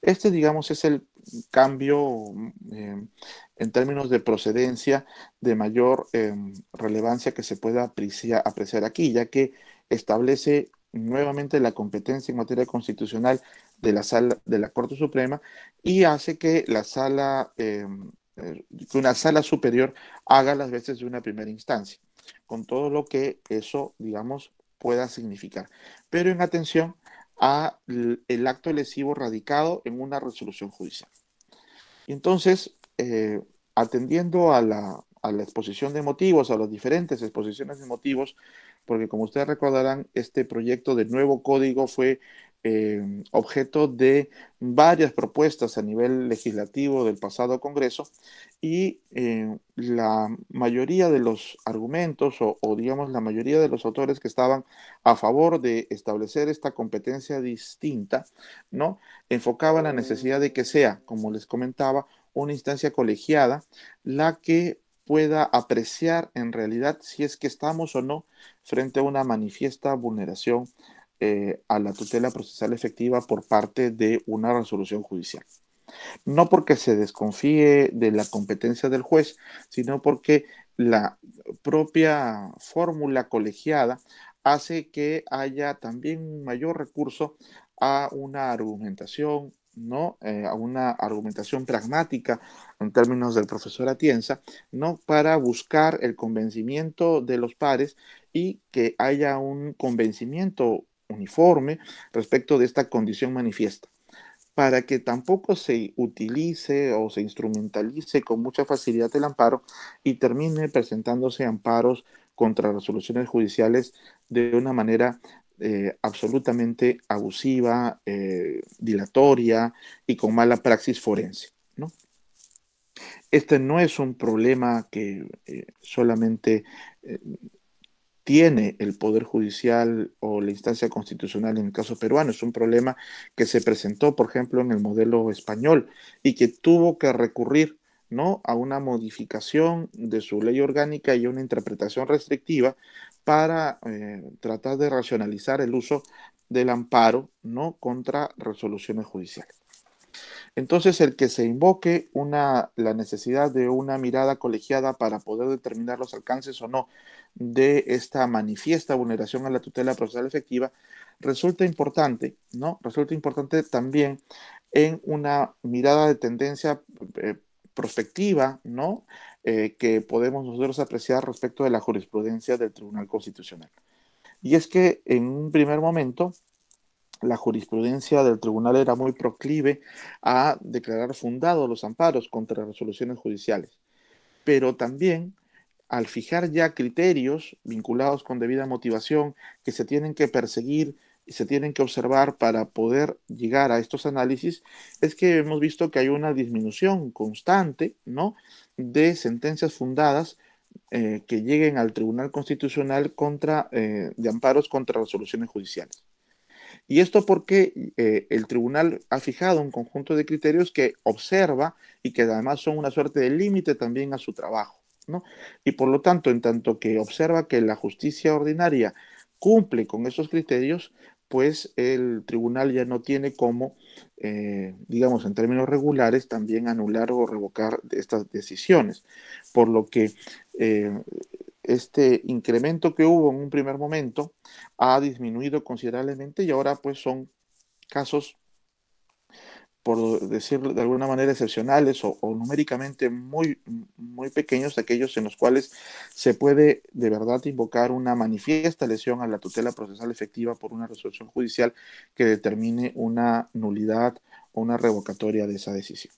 Este, digamos, es el cambio eh, en términos de procedencia de mayor eh, relevancia que se pueda apreciar, apreciar aquí, ya que establece nuevamente la competencia en materia constitucional de la sala de la Corte Suprema y hace que la sala que eh, una sala superior haga las veces de una primera instancia, con todo lo que eso, digamos, pueda significar. Pero en atención a el acto lesivo radicado en una resolución judicial. Entonces, eh, atendiendo a la, a la exposición de motivos, a las diferentes exposiciones de motivos, porque como ustedes recordarán, este proyecto de nuevo código fue Em, objeto de varias propuestas a nivel legislativo del pasado Congreso y em, la mayoría de los argumentos o, digamos la mayoría de los autores que estaban a favor de establecer esta competencia distinta, ¿no? enfocaba la necesidad de que sea, como les comentaba, una instancia colegiada la que pueda apreciar en realidad si es que estamos o no frente a una manifiesta vulneración eh, a la tutela procesal efectiva por parte de una resolución judicial. No porque se desconfíe de la competencia del juez, sino porque la propia fórmula colegiada hace que haya también mayor recurso a una argumentación, ¿no? Eh, a una argumentación pragmática en términos del profesor Atienza, ¿no? Para buscar el convencimiento de los pares y que haya un convencimiento uniforme respecto de esta condición manifiesta, para que tampoco se utilice o se instrumentalice con mucha facilidad el amparo y termine presentándose amparos contra resoluciones judiciales de una manera eh, absolutamente abusiva, eh, dilatoria y con mala praxis forense. ¿no? Este no es un problema que eh, solamente tiene el Poder Judicial o la instancia constitucional en el caso peruano. Es un problema que se presentó, por ejemplo, en el modelo español y que tuvo que recurrir ¿no? a una modificación de su ley orgánica y una interpretación restrictiva para eh, tratar de racionalizar el uso del amparo ¿no? contra resoluciones judiciales. Entonces, el que se invoque una, la necesidad de una mirada colegiada para poder determinar los alcances o no de esta manifiesta vulneración a la tutela procesal efectiva, resulta importante, ¿no? Resulta importante también en una mirada de tendencia eh, prospectiva, ¿no? Eh, que podemos nosotros apreciar respecto de la jurisprudencia del Tribunal Constitucional. Y es que en un primer momento, la jurisprudencia del tribunal era muy proclive a declarar fundados los amparos contra resoluciones judiciales, pero también al fijar ya criterios vinculados con debida motivación que se tienen que perseguir y se tienen que observar para poder llegar a estos análisis, es que hemos visto que hay una disminución constante ¿no? de sentencias fundadas eh, que lleguen al Tribunal Constitucional contra, eh, de amparos contra resoluciones judiciales. Y esto porque eh, el tribunal ha fijado un conjunto de criterios que observa y que además son una suerte de límite también a su trabajo. ¿no? Y por lo tanto, en tanto que observa que la justicia ordinaria cumple con esos criterios, pues el tribunal ya no tiene cómo, eh, digamos, en términos regulares, también anular o revocar estas decisiones. Por lo que eh, este incremento que hubo en un primer momento ha disminuido considerablemente y ahora pues son casos, por decirlo de alguna manera, excepcionales o, numéricamente muy, muy pequeños, aquellos en los cuales se puede de verdad invocar una manifiesta lesión a la tutela procesal efectiva por una resolución judicial que determine una nulidad o una revocatoria de esa decisión.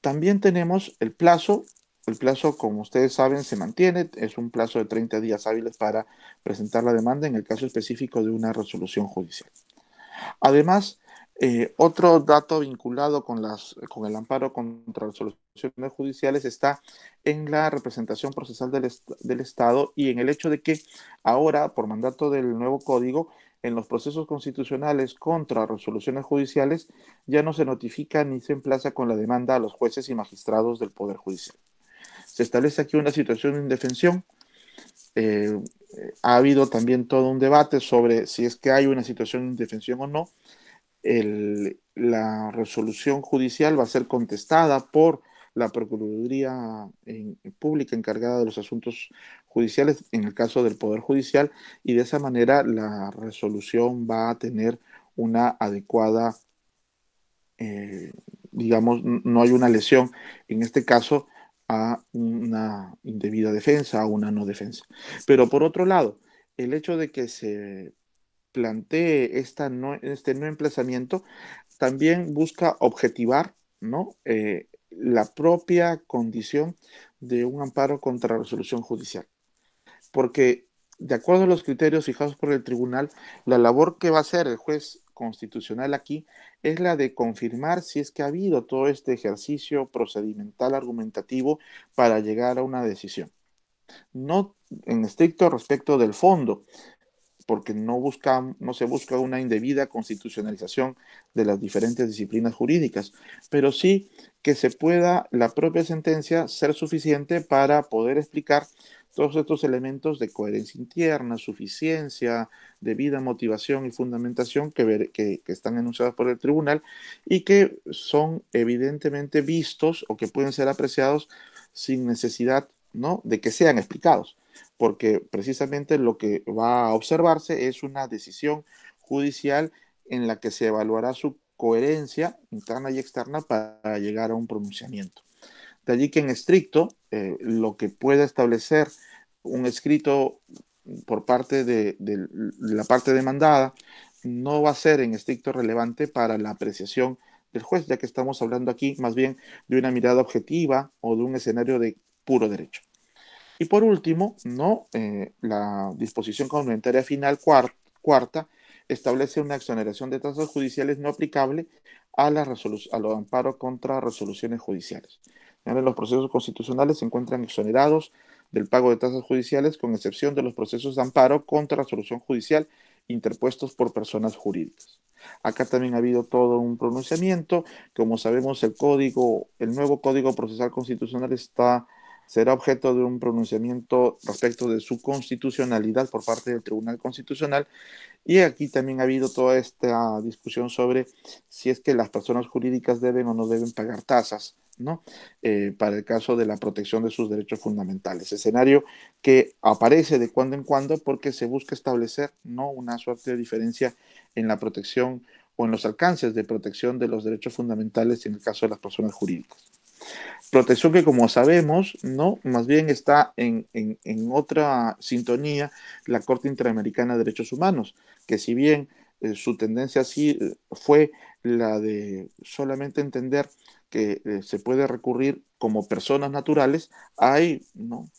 También tenemos el plazo el plazo, como ustedes saben, se mantiene. Es un plazo de 30 días hábiles para presentar la demanda en el caso específico de una resolución judicial. Además, eh, otro dato vinculado con, el amparo contra resoluciones judiciales está en la representación procesal del Estado y en el hecho de que ahora, por mandato del nuevo código, en los procesos constitucionales contra resoluciones judiciales ya no se notifica ni se emplaza con la demanda a los jueces y magistrados del Poder Judicial se establece aquí una situación de indefensión. Eh, ha habido también todo un debate sobre si es que hay una situación de indefensión o no. la resolución judicial va a ser contestada por la Procuraduría Pública encargada de los asuntos judiciales, en el caso del Poder Judicial, y de esa manera la resolución va a tener una adecuada, eh, digamos, no hay una lesión en este caso a una indebida defensa, a una no defensa. Pero por otro lado, el hecho de que se plantee esta este no emplazamiento también busca objetivar ¿no? Eh, la propia condición de un amparo contra resolución judicial. Porque de acuerdo a los criterios fijados por el tribunal, la labor que va a hacer el juez constitucional aquí es la de confirmar si es que ha habido todo este ejercicio procedimental argumentativo para llegar a una decisión. No en estricto respecto del fondo, porque no, busca, no se busca una indebida constitucionalización de las diferentes disciplinas jurídicas, pero sí que se pueda la propia sentencia ser suficiente para poder explicar todos estos elementos de coherencia interna, suficiencia, debida motivación y fundamentación que, están enunciados por el tribunal y que son evidentemente vistos o que pueden ser apreciados sin necesidad ¿no? de que sean explicados, porque precisamente lo que va a observarse es una decisión judicial en la que se evaluará su coherencia interna y externa para llegar a un pronunciamiento. De allí que en estricto eh, lo que pueda establecer un escrito por parte de, la parte demandada no va a ser en estricto relevante para la apreciación del juez, ya que estamos hablando aquí más bien de una mirada objetiva o de un escenario de puro derecho. Y por último, no, eh, la disposición complementaria final cuarta establece una exoneración de tasas judiciales no aplicable a, a los amparos contra resoluciones judiciales los procesos constitucionales se encuentran exonerados del pago de tasas judiciales, con excepción de los procesos de amparo contra resolución judicial interpuestos por personas jurídicas. Acá también ha habido todo un pronunciamiento. Como sabemos, el código, el nuevo código procesal constitucional será objeto de un pronunciamiento respecto de su constitucionalidad por parte del Tribunal Constitucional. Y aquí también ha habido toda esta discusión sobre si es que las personas jurídicas deben o no deben pagar tasas. Eh, para el caso de la protección de sus derechos fundamentales. Escenario que aparece de cuando en cuando porque se busca establecer ¿no? una suerte de diferencia en la protección o en los alcances de protección de los derechos fundamentales en el caso de las personas jurídicas. Protección que, como sabemos, ¿no? más bien está en, otra sintonía la Corte Interamericana de Derechos Humanos, que si bien eh, su tendencia sí eh, fue la de solamente entender que eh, se puede recurrir como personas naturales, hay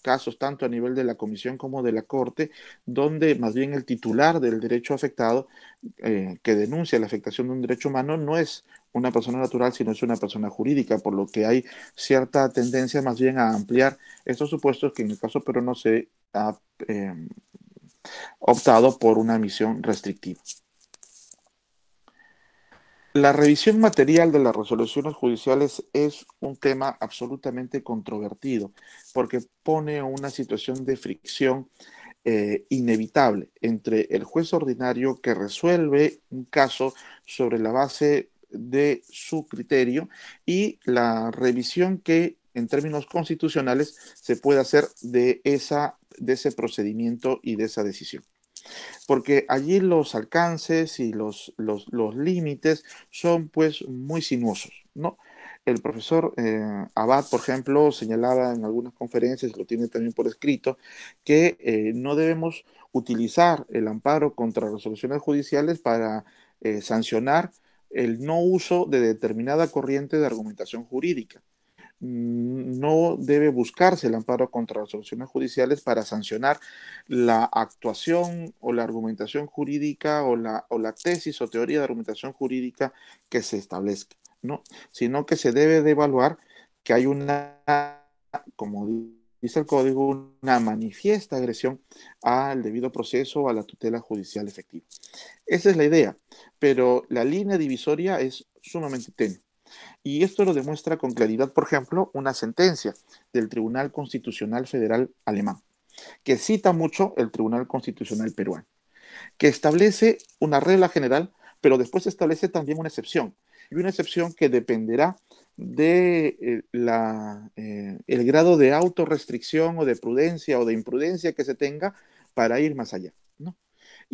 casos tanto a nivel de la Comisión como de la Corte, donde más bien el titular del derecho afectado eh, que denuncia la afectación de un derecho humano no es una persona natural, sino es una persona jurídica, por lo que hay cierta tendencia más bien a ampliar estos supuestos que en el caso pero no se ha em, optado por una misión restrictiva. La revisión material de las resoluciones judiciales es un tema absolutamente controvertido porque pone una situación de fricción eh, inevitable entre el juez ordinario que resuelve un caso sobre la base de su criterio y la revisión que en términos constitucionales se puede hacer de, esa, de ese procedimiento y de esa decisión porque allí los alcances y los, los, límites son pues muy sinuosos, ¿no? El profesor eh, Abad, por ejemplo, señalaba en algunas conferencias, lo tiene también por escrito, que eh, no debemos utilizar el amparo contra resoluciones judiciales para eh, sancionar el no uso de determinada corriente de argumentación jurídica. Mm, no debe buscarse el amparo contra resoluciones judiciales para sancionar la actuación o la argumentación jurídica o la, o la tesis o teoría de argumentación jurídica que se establezca, ¿no? sino que se debe de evaluar que hay una, como dice el código, una manifiesta agresión al debido proceso o a la tutela judicial efectiva. Esa es la idea, pero la línea divisoria es sumamente tenue. Y esto lo demuestra con claridad, por ejemplo, una sentencia del Tribunal Constitucional Federal Alemán, que cita mucho el Tribunal Constitucional Peruano, que establece una regla general, pero después establece también una excepción, y una excepción que dependerá de eh, la, eh, el grado de autorrestricción o de prudencia o de imprudencia que se tenga para ir más allá.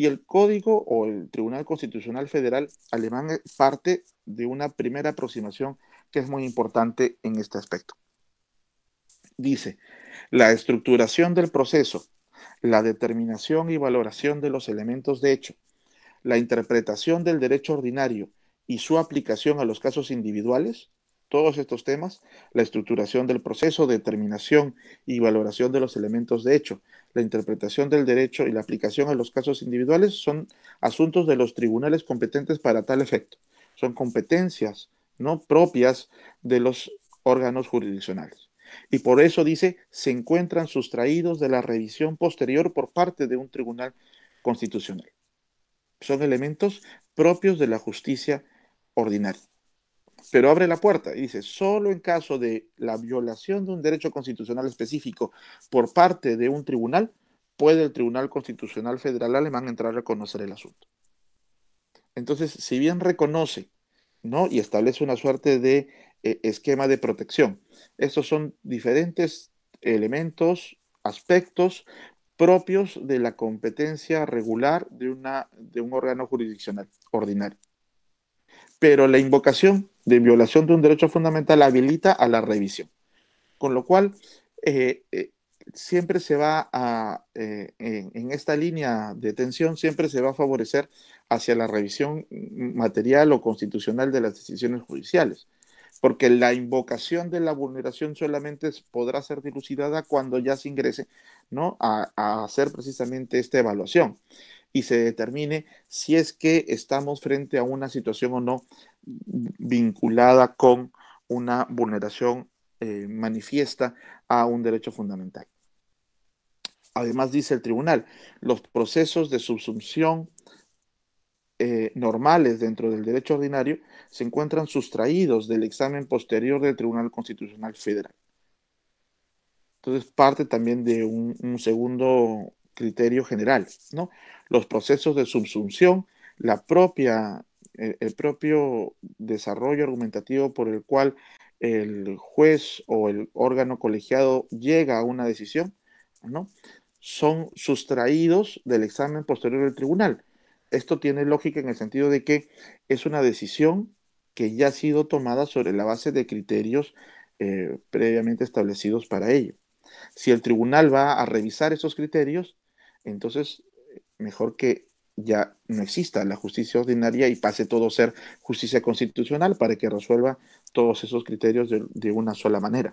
Y el código o el Tribunal Constitucional Federal alemán parte de una primera aproximación que es muy importante en este aspecto. Dice, la estructuración del proceso, la determinación y valoración de los elementos de hecho, la interpretación del derecho ordinario y su aplicación a los casos individuales todos estos temas, la estructuración del proceso, determinación y valoración de los elementos de hecho, la interpretación del derecho y la aplicación a los casos individuales son asuntos de los tribunales competentes para tal efecto. Son competencias no propias de los órganos jurisdiccionales. Y por eso dice, se encuentran sustraídos de la revisión posterior por parte de un tribunal constitucional. Son elementos propios de la justicia ordinaria pero abre la puerta y dice, solo en caso de la violación de un derecho constitucional específico por parte de un tribunal, puede el Tribunal Constitucional Federal Alemán entrar a reconocer el asunto. Entonces, si bien reconoce ¿no? y establece una suerte de eh, esquema de protección, estos son diferentes elementos, aspectos propios de la competencia regular de, una, de un órgano jurisdiccional ordinario pero la invocación de violación de un derecho fundamental habilita a la revisión. Con lo cual, eh, eh, siempre se va a, eh, en, esta línea de tensión, siempre se va a favorecer hacia la revisión material o constitucional de las decisiones judiciales, porque la invocación de la vulneración solamente podrá ser dilucidada cuando ya se ingrese ¿no? a hacer precisamente esta evaluación y se determine si es que estamos frente a una situación o no vinculada con una vulneración eh, manifiesta a un derecho fundamental. Además, dice el tribunal, los procesos de subsunción eh, normales dentro del derecho ordinario se encuentran sustraídos del examen posterior del Tribunal Constitucional Federal. Entonces, parte también de un segundo criterio general, ¿no? Los procesos de subsunción, la propia, eh, el, propio desarrollo argumentativo por el cual el juez o el órgano colegiado llega a una decisión, ¿no? Son sustraídos del examen posterior del tribunal. Esto tiene lógica en el sentido de que es una decisión que ya ha sido tomada sobre la base de criterios eh, previamente establecidos para ello. Si el tribunal va a revisar esos criterios, entonces mejor que ya no exista la justicia ordinaria y pase todo a ser justicia constitucional para que resuelva todos esos criterios de, una sola manera.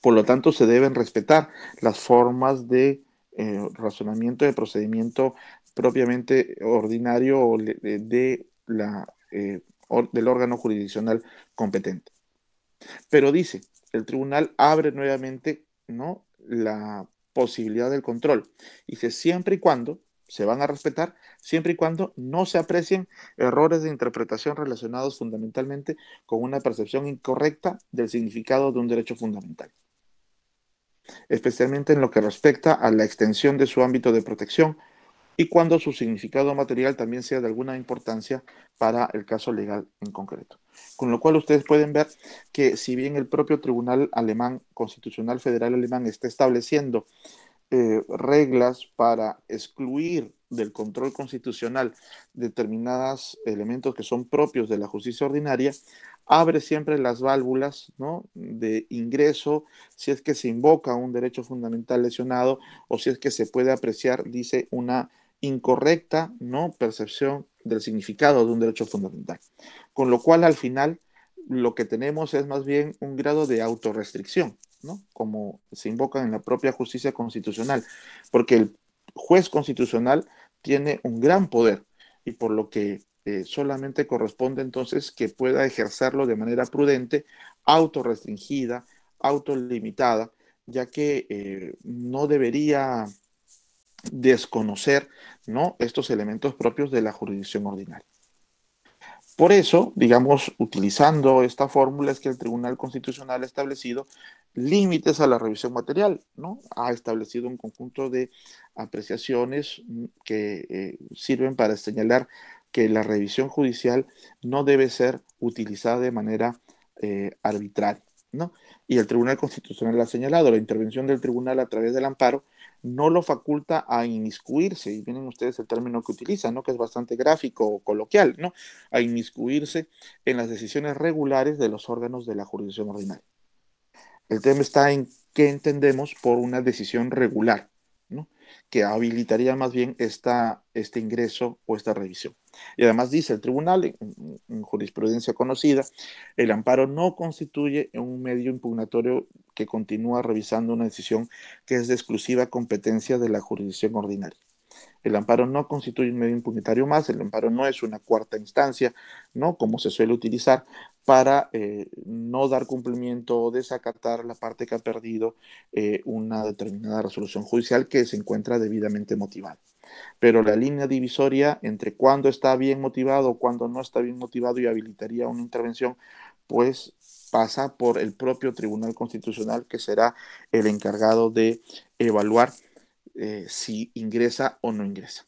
Por lo tanto, se deben respetar las formas de eh, razonamiento de procedimiento propiamente ordinario de, la, eh, del órgano jurisdiccional competente. Pero dice, el tribunal abre nuevamente ¿no? la posibilidad del control. Y que siempre y cuando se van a respetar, siempre y cuando no se aprecien errores de interpretación relacionados fundamentalmente con una percepción incorrecta del significado de un derecho fundamental especialmente en lo que respecta a la extensión de su ámbito de protección y cuando su significado material también sea de alguna importancia para el caso legal en concreto. Con lo cual ustedes pueden ver que si bien el propio Tribunal Alemán Constitucional Federal Alemán está estableciendo eh, reglas para excluir del control constitucional determinados elementos que son propios de la justicia ordinaria, abre siempre las válvulas ¿no? de ingreso si es que se invoca un derecho fundamental lesionado o si es que se puede apreciar, dice, una incorrecta ¿no? percepción del significado de un derecho fundamental. Con lo cual, al final, lo que tenemos es más bien un grado de autorrestricción, ¿no? como se invoca en la propia justicia constitucional, porque el juez constitucional tiene un gran poder y por lo que eh, solamente corresponde entonces que pueda ejercerlo de manera prudente, autorrestringida, autolimitada, ya que eh, no debería desconocer ¿no? estos elementos propios de la jurisdicción ordinaria. Por eso, digamos, utilizando esta fórmula es que el Tribunal Constitucional ha establecido límites a la revisión material, ¿no? Ha establecido un conjunto de apreciaciones que eh, sirven para señalar que la revisión judicial no debe ser utilizada de manera eh, arbitraria, ¿no? Y el Tribunal Constitucional ha señalado, la intervención del Tribunal a través del amparo no lo faculta a inmiscuirse, y vienen ustedes el término que utilizan, ¿no? que es bastante gráfico o coloquial, ¿no? a inmiscuirse en las decisiones regulares de los órganos de la jurisdicción ordinaria. El tema está en qué entendemos por una decisión regular que habilitaría más bien esta, este ingreso o esta revisión. Y además dice el tribunal, en, en, jurisprudencia conocida, el amparo no constituye un medio impugnatorio que continúa revisando una decisión que es de exclusiva competencia de la jurisdicción ordinaria. El amparo no constituye un medio impunitario más, el amparo no es una cuarta instancia, ¿no? Como se suele utilizar para eh, no dar cumplimiento o desacatar la parte que ha perdido eh, una determinada resolución judicial que se encuentra debidamente motivada. Pero la línea divisoria entre cuándo está bien motivado o cuándo no está bien motivado y habilitaría una intervención, pues pasa por el propio Tribunal Constitucional que será el encargado de evaluar eh, si ingresa o no ingresa.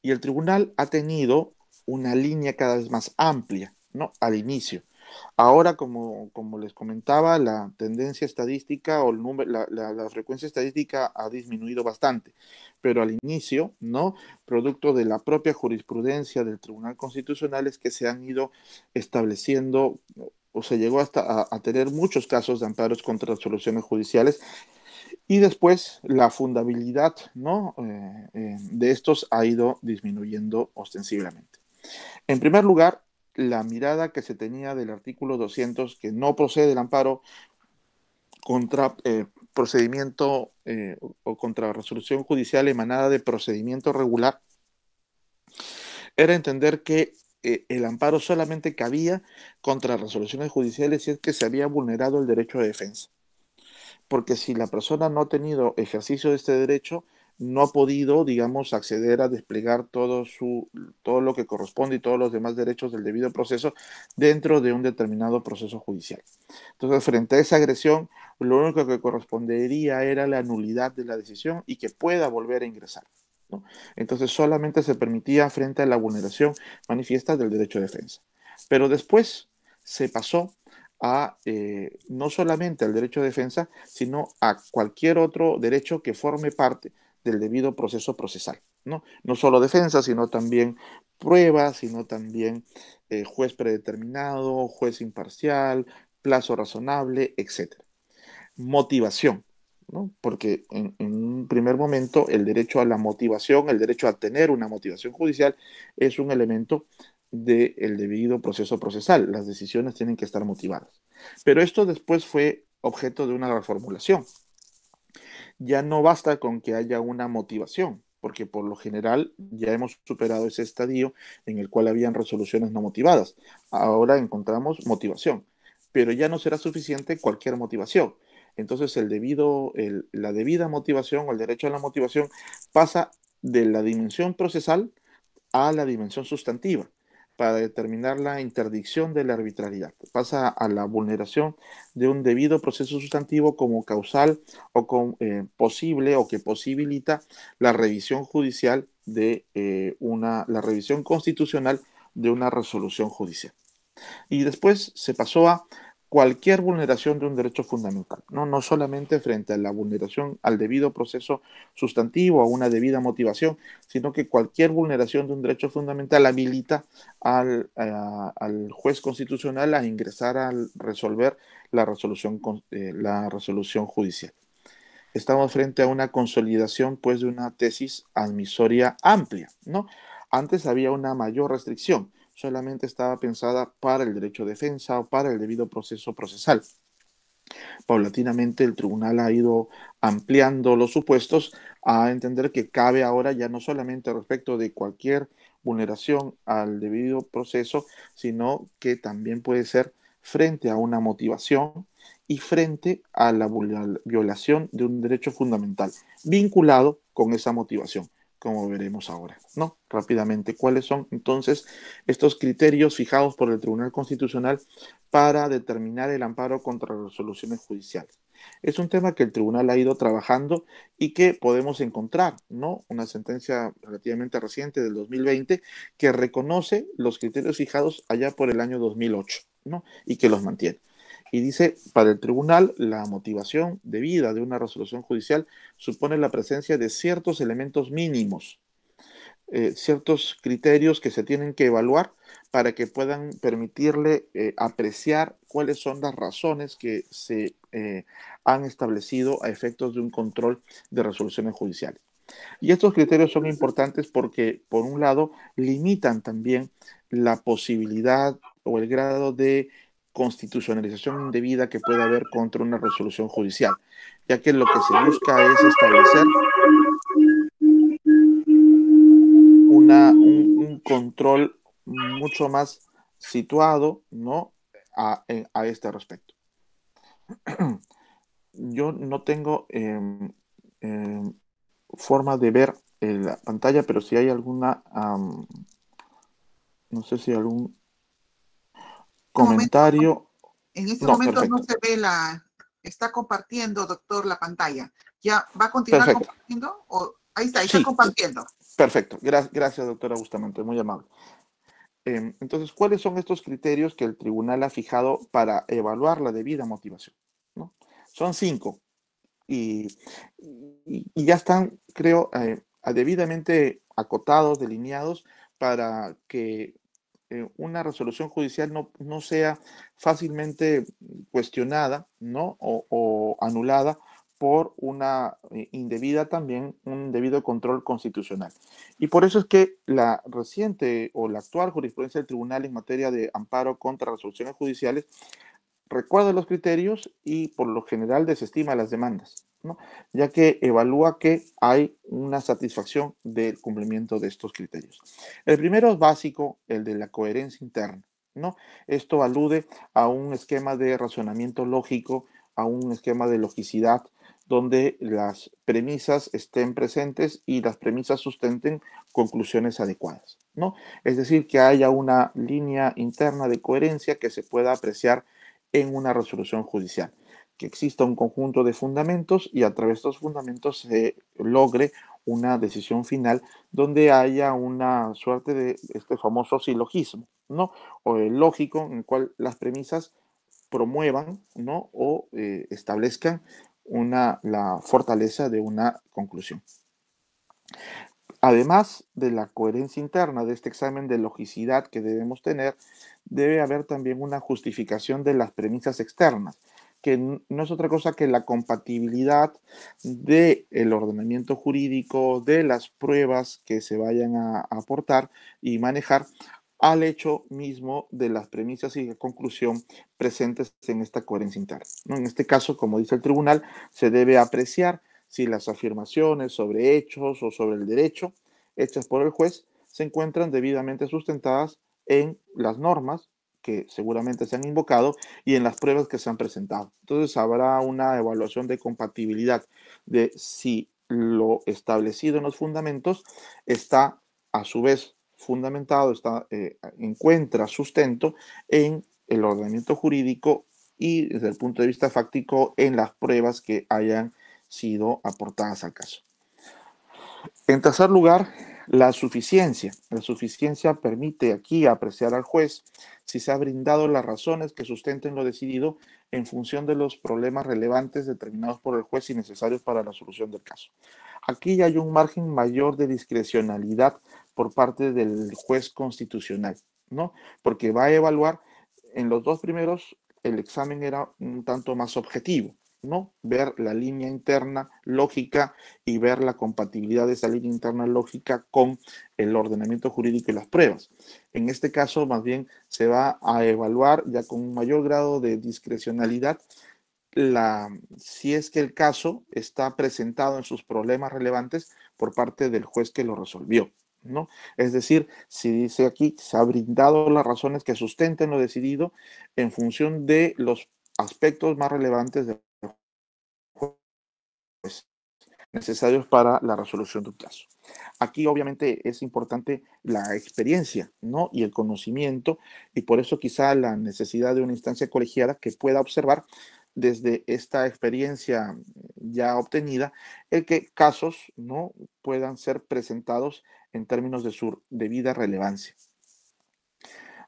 Y el tribunal ha tenido una línea cada vez más amplia, ¿no? Al inicio. Ahora, como, les comentaba, la tendencia estadística o la, frecuencia estadística ha disminuido bastante, pero al inicio, ¿no? Producto de la propia jurisprudencia del Tribunal Constitucional es que se han ido estableciendo o se llegó hasta a tener muchos casos de amparos contra resoluciones judiciales y después la fundabilidad ¿no? Eh, eh, de estos ha ido disminuyendo ostensiblemente. En primer lugar, la mirada que se tenía del artículo 200, que no procede el amparo contra eh, procedimiento o contra resolución judicial emanada de procedimiento regular, era entender que el amparo solamente cabía contra resoluciones judiciales si es que se había vulnerado el derecho de defensa porque si la persona no ha tenido ejercicio de este derecho, no ha podido, digamos, acceder a desplegar todo, su, todo lo que corresponde y todos los demás derechos del debido proceso dentro de un determinado proceso judicial. Entonces, frente a esa agresión, lo único que correspondería era la nulidad de la decisión y que pueda volver a ingresar. Entonces, solamente se permitía frente a la vulneración manifiesta del derecho de defensa. Pero después se pasó eh, no solamente al derecho de defensa, sino a cualquier otro derecho que forme parte del debido proceso procesal. No, no solo defensa, sino también pruebas, sino también eh, juez predeterminado, juez imparcial, plazo razonable, etc. Motivación, porque en, en, un primer momento el derecho a la motivación, el derecho a tener una motivación judicial es un elemento del debido proceso procesal. Las decisiones tienen que estar motivadas. Pero esto después fue objeto de una reformulación. Ya no basta con que haya una motivación, porque por lo general ya hemos superado ese estadio en el cual habían resoluciones no motivadas. Ahora encontramos motivación, pero ya no será suficiente cualquier motivación. Entonces el debido, la debida motivación o el derecho a la motivación pasa de la dimensión procesal a la dimensión sustantiva para determinar la interdicción de la arbitrariedad. Pasa a la vulneración de un debido proceso sustantivo como causal o con, eh, posible o que posibilita la revisión judicial de eh, una, la revisión constitucional de una resolución judicial. Y después se pasó a cualquier vulneración de un derecho fundamental, ¿no? no solamente frente a la vulneración al debido proceso sustantivo, a una debida motivación, sino que cualquier vulneración de un derecho fundamental habilita al, juez constitucional a ingresar a resolver la resolución, eh, la resolución judicial. Estamos frente a una consolidación pues de una tesis admisoria amplia, ¿no? Antes había una mayor restricción, solamente estaba pensada para el derecho de defensa o para el debido proceso procesal. Paulatinamente el tribunal ha ido ampliando los supuestos a entender que cabe ahora ya no solamente respecto de cualquier vulneración al debido proceso, sino que también puede ser frente a una motivación y frente a la violación de un derecho fundamental vinculado con esa motivación como veremos ahora. ¿no? Rápidamente, ¿cuáles son entonces estos criterios fijados por el Tribunal Constitucional para determinar el amparo contra resoluciones judiciales? Es un tema que el tribunal ha ido trabajando y que podemos encontrar, ¿no? Una sentencia relativamente reciente del 2020 que reconoce los criterios fijados allá por el año 2008, ¿no? Y que los mantiene y dice, para el tribunal, la motivación debida de una resolución judicial supone la presencia de ciertos elementos mínimos, eh, ciertos criterios que se tienen que evaluar para que puedan permitirle eh, apreciar cuáles son las razones que se eh, han establecido a efectos de un control de resoluciones judiciales. Y estos criterios son importantes porque, por un lado, limitan también la posibilidad o el grado de constitucionalización indebida que pueda haber contra una resolución judicial, ya que lo que se busca es establecer una, un, control mucho más situado ¿no? a, este respecto. Yo no tengo em, em, forma de ver eh, la pantalla, pero si hay alguna, no sé si algún comentario. en este momento no se ve la. Está compartiendo, doctor, la pantalla. ¿Ya va a continuar compartiendo? ahí está, ahí está compartiendo. Perfecto. gracias, doctora Bustamante. Muy amable. Em, entonces, ¿cuáles son estos criterios que el tribunal ha fijado para evaluar la debida motivación? Son cinco. Y, ya están, creo, eh, debidamente acotados, delineados, para que eh, una resolución judicial no, sea fácilmente cuestionada ¿no? o anulada por una eh, indebida también, un debido control constitucional. Y por eso es que la reciente o la actual jurisprudencia del tribunal en materia de amparo contra resoluciones judiciales recuerda los criterios y por lo general desestima las demandas ya que evalúa que hay una satisfacción del cumplimiento de estos criterios. El primero es básico, el de la coherencia interna. ¿no? Esto alude a un esquema de razonamiento lógico, a un esquema de logicidad, donde las premisas estén presentes y las premisas sustenten conclusiones adecuadas. ¿no? Es decir, que haya una línea interna de coherencia que se pueda apreciar en una resolución judicial que exista un conjunto de fundamentos y a través de estos fundamentos se logre una decisión final donde haya una suerte de este famoso silogismo, ¿no? O el eh, lógico en el cual las premisas promuevan, ¿no? O eh, establezcan una, la fortaleza de una conclusión. Además de la coherencia interna de este examen de logicidad que debemos tener, debe haber también una justificación de las premisas externas que no es otra cosa que la compatibilidad del el ordenamiento jurídico, de las pruebas que se vayan a, aportar y manejar al hecho mismo de las premisas y la conclusión presentes en esta coherencia interna. ¿no? En este caso, como dice el tribunal, se debe apreciar si las afirmaciones sobre hechos o sobre el derecho hechas por el juez se encuentran debidamente sustentadas en las normas que seguramente se han invocado y en las pruebas que se han presentado. Entonces habrá una evaluación de compatibilidad de si lo establecido en los fundamentos está a su vez fundamentado, está, eh, encuentra sustento en el ordenamiento jurídico y desde el punto de vista fáctico en las pruebas que hayan sido aportadas al caso. En tercer lugar, la suficiencia. La suficiencia permite aquí apreciar al juez si se ha brindado las razones que sustenten lo decidido en función de los problemas relevantes determinados por el juez y necesarios para la solución del caso. Aquí hay un margen mayor de discrecionalidad por parte del juez constitucional, ¿no? Porque va a evaluar en los dos primeros el examen era un tanto más objetivo. ¿no? Ver la línea interna lógica y ver la compatibilidad de esa línea interna lógica con el ordenamiento jurídico y las pruebas. En este caso, más bien, se va a evaluar ya con un mayor grado de discrecionalidad la, si es que el caso está presentado en sus problemas relevantes por parte del juez que lo resolvió. ¿no? Es decir, si dice aquí, se ha brindado las razones que sustenten lo decidido en función de los aspectos más relevantes de necesarios para la resolución de un caso. Aquí obviamente es importante la experiencia ¿no? y el conocimiento y por eso quizá la necesidad de una instancia colegiada que pueda observar desde esta experiencia ya obtenida el que casos no puedan ser presentados en términos de su debida relevancia.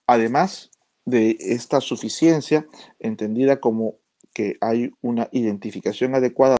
Además de esta suficiencia, entendida como que hay una identificación adecuada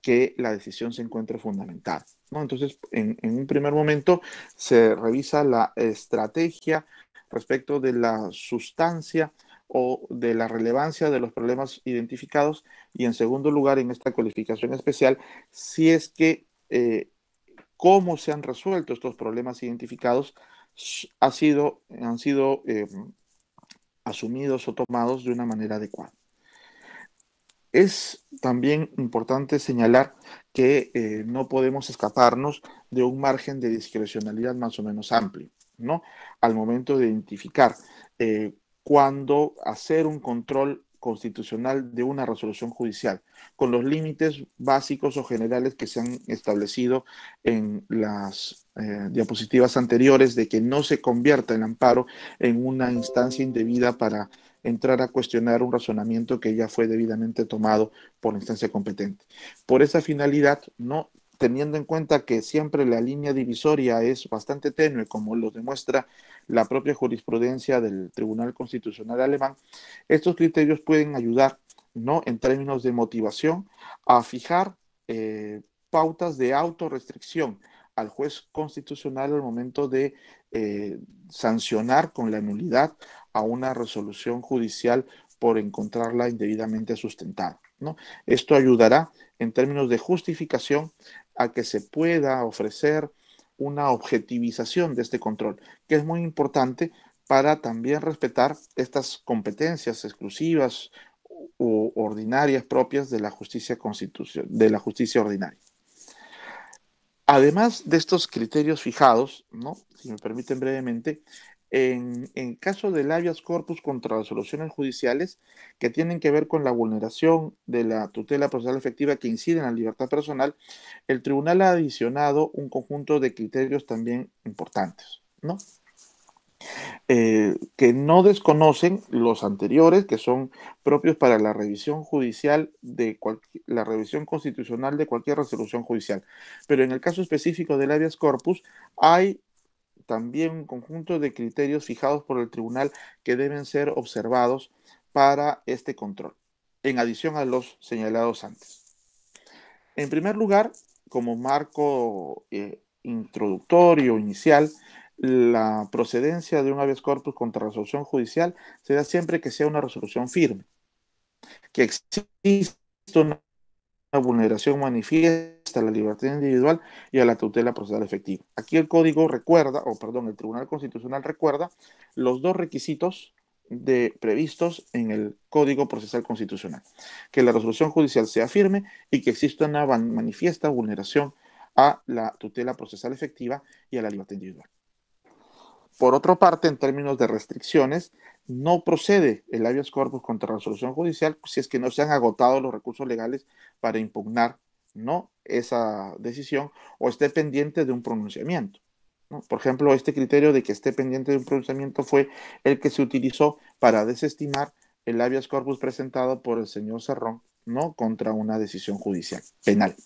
que la decisión se encuentre fundamental. Entonces, en, un primer momento se revisa la estrategia respecto de la sustancia o de la relevancia de los problemas identificados y en segundo lugar, en esta cualificación especial, si es que eh, cómo se han resuelto estos problemas identificados ha sido, han sido eh, asumidos o tomados de una manera adecuada. Es también importante señalar que eh, no podemos escaparnos de un margen de discrecionalidad más o menos amplio, ¿no? Al momento de identificar eh, cuándo hacer un control constitucional de una resolución judicial, con los límites básicos o generales que se han establecido en las eh, diapositivas anteriores de que no se convierta el amparo en una instancia indebida para entrar a cuestionar un razonamiento que ya fue debidamente tomado por la instancia competente. Por esa finalidad, no teniendo en cuenta que siempre la línea divisoria es bastante tenue, como lo demuestra la propia jurisprudencia del Tribunal Constitucional alemán, estos criterios pueden ayudar, ¿no? En términos de motivación, a fijar eh, pautas de autorrestricción al juez constitucional al momento de eh, sancionar con la nulidad a una resolución judicial por encontrarla indebidamente sustentada. ¿no? Esto ayudará en términos de justificación a que se pueda ofrecer una objetivización de este control, que es muy importante para también respetar estas competencias exclusivas o ordinarias propias de la justicia de la justicia ordinaria. Además de estos criterios fijados, ¿no? si me permiten brevemente, en, caso del habeas corpus contra resoluciones judiciales que tienen que ver con la vulneración de la tutela procesal efectiva que incide en la libertad personal, el tribunal ha adicionado un conjunto de criterios también importantes, ¿no? Eh, que no desconocen los anteriores, que son propios para la revisión judicial de la revisión constitucional de cualquier resolución judicial. Pero en el caso específico del habeas corpus, hay también un conjunto de criterios fijados por el tribunal que deben ser observados para este control, en adición a los señalados antes. En primer lugar, como marco eh, introductorio inicial, la procedencia de un habeas corpus contra resolución judicial será siempre que sea una resolución firme, que exista una vulneración manifiesta a la libertad individual y a la tutela procesal efectiva. Aquí el código recuerda, o perdón, el Tribunal Constitucional recuerda los dos requisitos de, previstos en el Código Procesal Constitucional. Que la resolución judicial sea firme y que exista una manifiesta vulneración a la tutela procesal efectiva y a la libertad individual. Por otra parte, en términos de restricciones, no procede el habeas corpus contra resolución judicial si es que no se han agotado los recursos legales para impugnar ¿no? esa decisión o esté pendiente de un pronunciamiento. Por ejemplo, este criterio de que esté pendiente de un pronunciamiento fue el que se utilizó para desestimar el habeas corpus presentado por el señor Cerrón ¿no? contra una decisión judicial penal.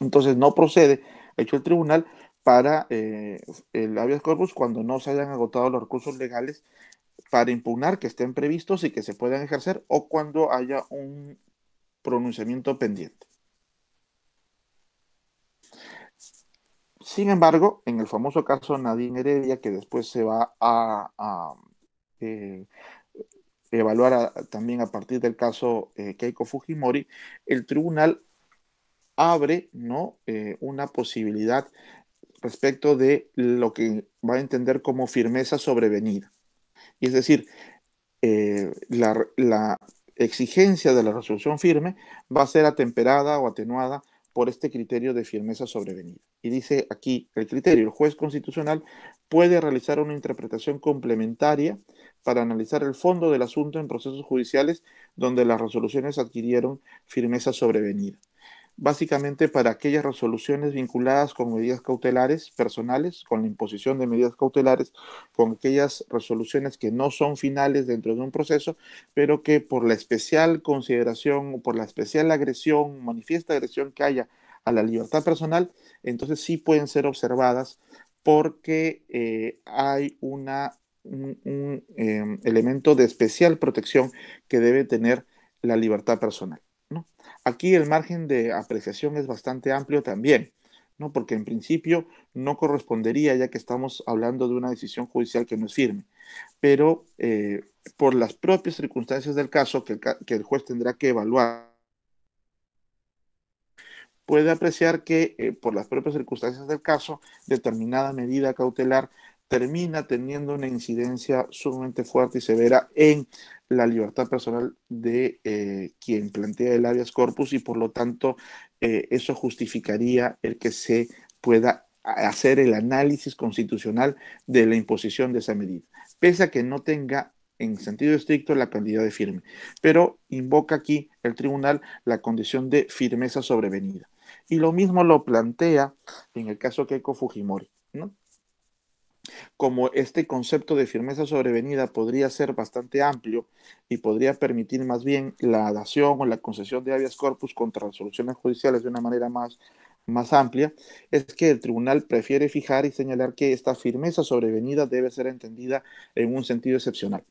Entonces no procede, ha hecho el tribunal, para eh, el habeas corpus cuando no se hayan agotado los recursos legales para impugnar que estén previstos y que se puedan ejercer o cuando haya un pronunciamiento pendiente. Sin embargo, en el famoso caso Nadine Heredia, que después se va a, eh, evaluar también a partir del caso eh, Keiko Fujimori, el tribunal abre ¿no? una posibilidad respecto de lo que va a entender como firmeza sobrevenida. Y es decir, eh, la, la exigencia de la resolución firme va a ser atemperada o atenuada por este criterio de firmeza sobrevenida. Y dice aquí el criterio, el juez constitucional puede realizar una interpretación complementaria para analizar el fondo del asunto en procesos judiciales donde las resoluciones adquirieron firmeza sobrevenida básicamente para aquellas resoluciones vinculadas con medidas cautelares personales, con la imposición de medidas cautelares, con aquellas resoluciones que no son finales dentro de un proceso, pero que por la especial consideración o por la especial agresión, manifiesta agresión que haya a la libertad personal, entonces sí pueden ser observadas porque eh, hay un, em, elemento de especial protección que debe tener la libertad personal. Aquí el margen de apreciación es bastante amplio también, ¿no? porque en principio no correspondería ya que estamos hablando de una decisión judicial que no es firme, pero eh, por las propias circunstancias del caso que el, juez tendrá que evaluar puede apreciar que eh, por las propias circunstancias del caso, determinada medida cautelar termina teniendo una incidencia sumamente fuerte y severa en la libertad personal de eh, quien plantea el habeas corpus y por lo tanto eh, eso justificaría el que se pueda hacer el análisis constitucional de la imposición de esa medida, pese a que no tenga en sentido estricto la cantidad de firme, pero invoca aquí el tribunal la condición de firmeza sobrevenida. Y lo mismo lo plantea en el caso Keiko Fujimori. ¿no? como este concepto de firmeza sobrevenida podría ser bastante amplio y podría permitir más bien la dación o la concesión de habeas corpus contra resoluciones judiciales de una manera más, más amplia, es que el tribunal prefiere fijar y señalar que esta firmeza sobrevenida debe ser entendida en un sentido excepcional.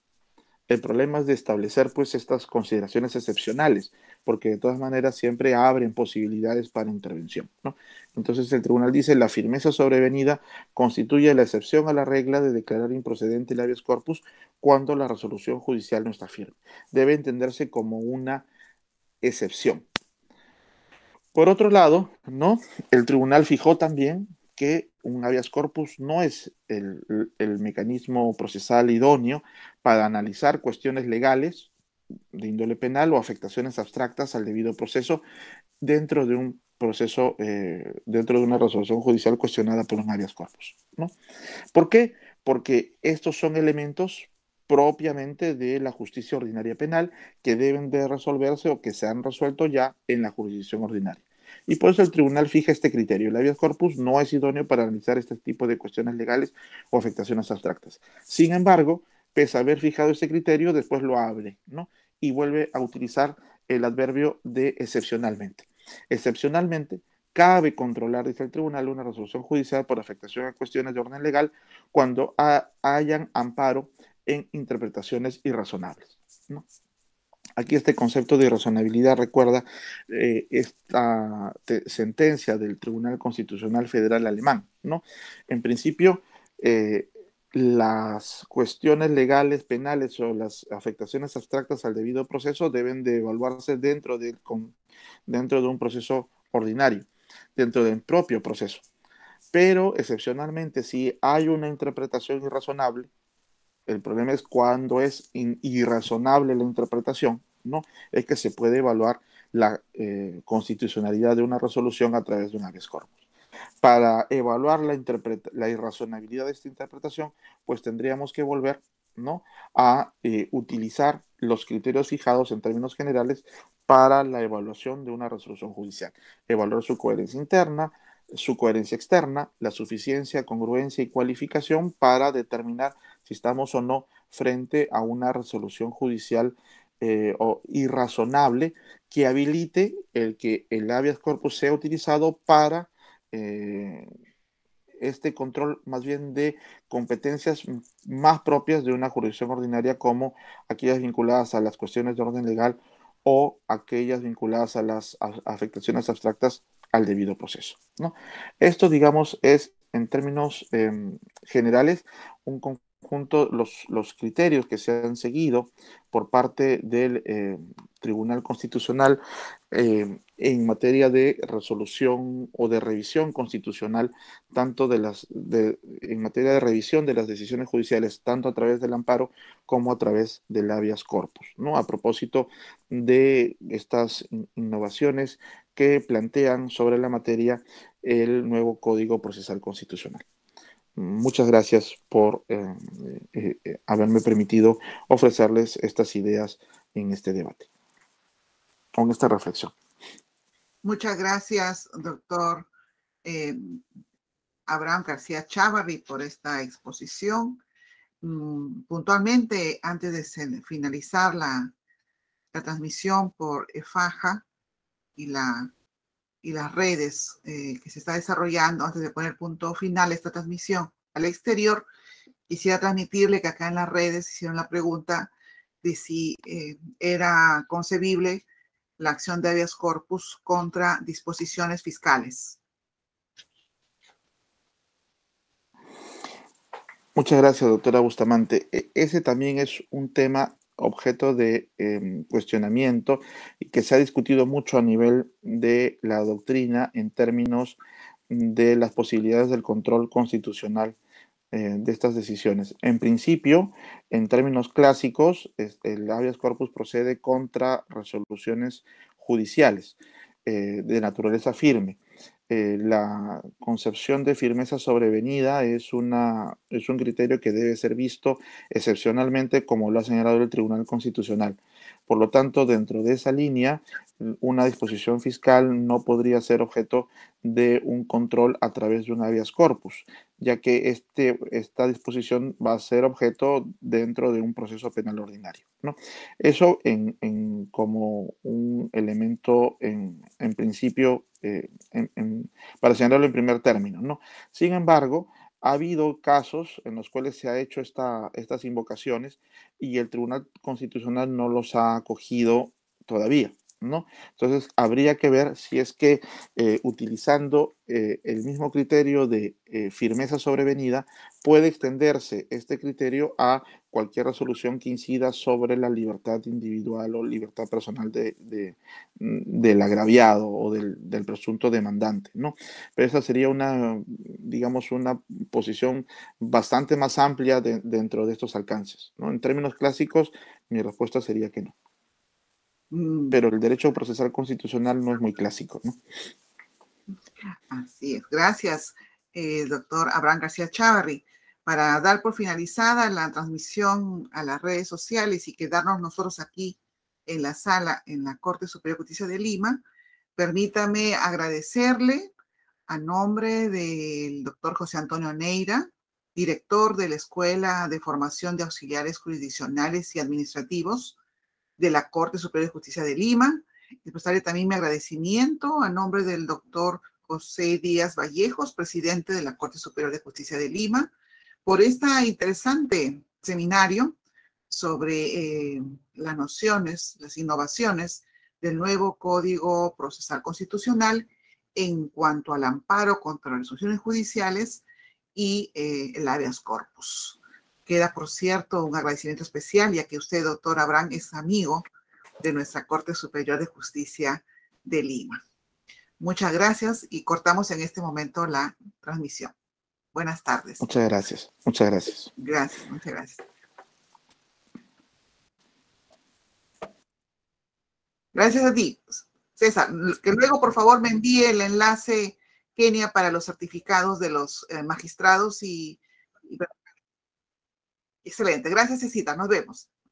El problema es de establecer pues estas consideraciones excepcionales porque de todas maneras siempre abren posibilidades para intervención. ¿no? Entonces el tribunal dice la firmeza sobrevenida constituye la excepción a la regla de declarar improcedente el habeas corpus cuando la resolución judicial no está firme. Debe entenderse como una excepción. Por otro lado, ¿no? el tribunal fijó también que un habeas corpus no es el, el mecanismo procesal idóneo para analizar cuestiones legales de índole penal o afectaciones abstractas al debido proceso dentro de un proceso, eh, dentro de una resolución judicial cuestionada por un habeas corpus. ¿no? ¿Por qué? Porque estos son elementos propiamente de la justicia ordinaria penal que deben de resolverse o que se han resuelto ya en la jurisdicción ordinaria. Y por eso el tribunal fija este criterio. El habeas corpus no es idóneo para analizar este tipo de cuestiones legales o afectaciones abstractas. Sin embargo, pese a haber fijado ese criterio, después lo abre, ¿no? y vuelve a utilizar el adverbio de excepcionalmente. Excepcionalmente, cabe controlar, dice el tribunal, una resolución judicial por afectación a cuestiones de orden legal cuando hayan amparo en interpretaciones irrazonables. Aquí este concepto de irrazonabilidad recuerda eh, esta sentencia del Tribunal Constitucional Federal Alemán. ¿no? En principio, eh, las cuestiones legales, penales o las afectaciones abstractas al debido proceso deben de evaluarse dentro de, dentro de un proceso ordinario, dentro del propio proceso. Pero excepcionalmente, si hay una interpretación irrazonable, el problema es cuando es irrazonable la interpretación, ¿no? Es que se puede evaluar la eh, constitucionalidad de una resolución a través de una vez para evaluar la, la irrazonabilidad de esta interpretación, pues tendríamos que volver ¿no? a eh, utilizar los criterios fijados en términos generales para la evaluación de una resolución judicial. Evaluar su coherencia interna, su coherencia externa, la suficiencia, congruencia y cualificación para determinar si estamos o no frente a una resolución judicial eh, o irrazonable que habilite el que el habeas corpus sea utilizado para eh, este control más bien de competencias más propias de una jurisdicción ordinaria como aquellas vinculadas a las cuestiones de orden legal o aquellas vinculadas a las afectaciones abstractas al debido proceso. ¿no? Esto, digamos, es en términos em, generales un junto los, los criterios que se han seguido por parte del eh, Tribunal Constitucional eh, en materia de resolución o de revisión constitucional, tanto de las, de, en materia de revisión de las decisiones judiciales, tanto a través del amparo como a través del habeas corpus, ¿no? A propósito de estas innovaciones que plantean sobre la materia el nuevo Código Procesal Constitucional. Muchas gracias por eh, eh, eh, haberme permitido ofrecerles estas ideas en este debate, con esta reflexión. Muchas gracias, doctor Abraham García Chávarri, por esta exposición. Mm, puntualmente, antes de finalizar la, la transmisión por EFAJA y la y las redes eh, que se está desarrollando antes de poner punto final esta transmisión al exterior, quisiera transmitirle que acá en las redes hicieron la pregunta de si eh, era concebible la acción de habeas corpus contra disposiciones fiscales. Muchas gracias, doctora Bustamante. E-, ese también es un tema objeto de em, cuestionamiento y que se ha discutido mucho a nivel de la doctrina en términos de las posibilidades del control constitucional eh, de estas decisiones. En principio, en términos clásicos, el habeas corpus procede contra resoluciones judiciales eh, de naturaleza firme. Eh, la concepción de firmeza sobrevenida es, una, es un criterio que debe ser visto excepcionalmente como lo ha señalado el Tribunal Constitucional. Por lo tanto, dentro de esa línea, mm, una disposición fiscal no podría ser objeto de un control a través de un habeas corpus, ya que este, esta disposición va a ser objeto dentro de un proceso penal ordinario. Eso en, como un elemento en, en principio, eh, para señalarlo en primer término. Sin embargo, ha habido casos en los cuales se ha hecho estas invocaciones y el Tribunal Constitucional no los ha acogido todavía. Entonces, habría que ver si es que eh, utilizando eh, el mismo criterio de eh, firmeza sobrevenida, puede extenderse este criterio a cualquier resolución que incida sobre la libertad individual o libertad personal de, mm, del agraviado o del, presunto demandante, ¿no? Pero esa sería una, digamos, una posición bastante más amplia dentro de estos alcances, En términos clásicos, mi respuesta sería que no. Mm. pero el derecho procesal constitucional no es muy clásico, ¿no? Así es. Gracias, eh, doctor Abraham García Chávarri. Para dar por finalizada la transmisión a las redes sociales y quedarnos nosotros aquí en la sala, en la Corte Superior de Justicia de Lima, permítame agradecerle a nombre del doctor José Antonio Neira, director de la Escuela de Formación de Auxiliares Jurisdiccionales y Administrativos, de la Corte Superior de Justicia de Lima. Expresaré también mi agradecimiento a nombre del doctor José Díaz Vallejos, presidente de la Corte Superior de Justicia de Lima, por este interesante seminario sobre eh, las nociones, las innovaciones del nuevo Código Procesal Constitucional en cuanto al amparo contra las resoluciones judiciales y eh, el habeas corpus. Queda, por cierto, un agradecimiento especial, ya que usted, doctor Abraham, es amigo de nuestra Corte Superior de Justicia de Lima. Muchas gracias y cortamos en este momento la transmisión. Buenas tardes. Muchas gracias. Muchas gracias. Gracias, muchas gracias. Gracias a ti, César. Que luego, por favor, me envíe el enlace, Kenia, para los certificados de los eh, magistrados y Excelente. Gracias, Cecita. Nos vemos.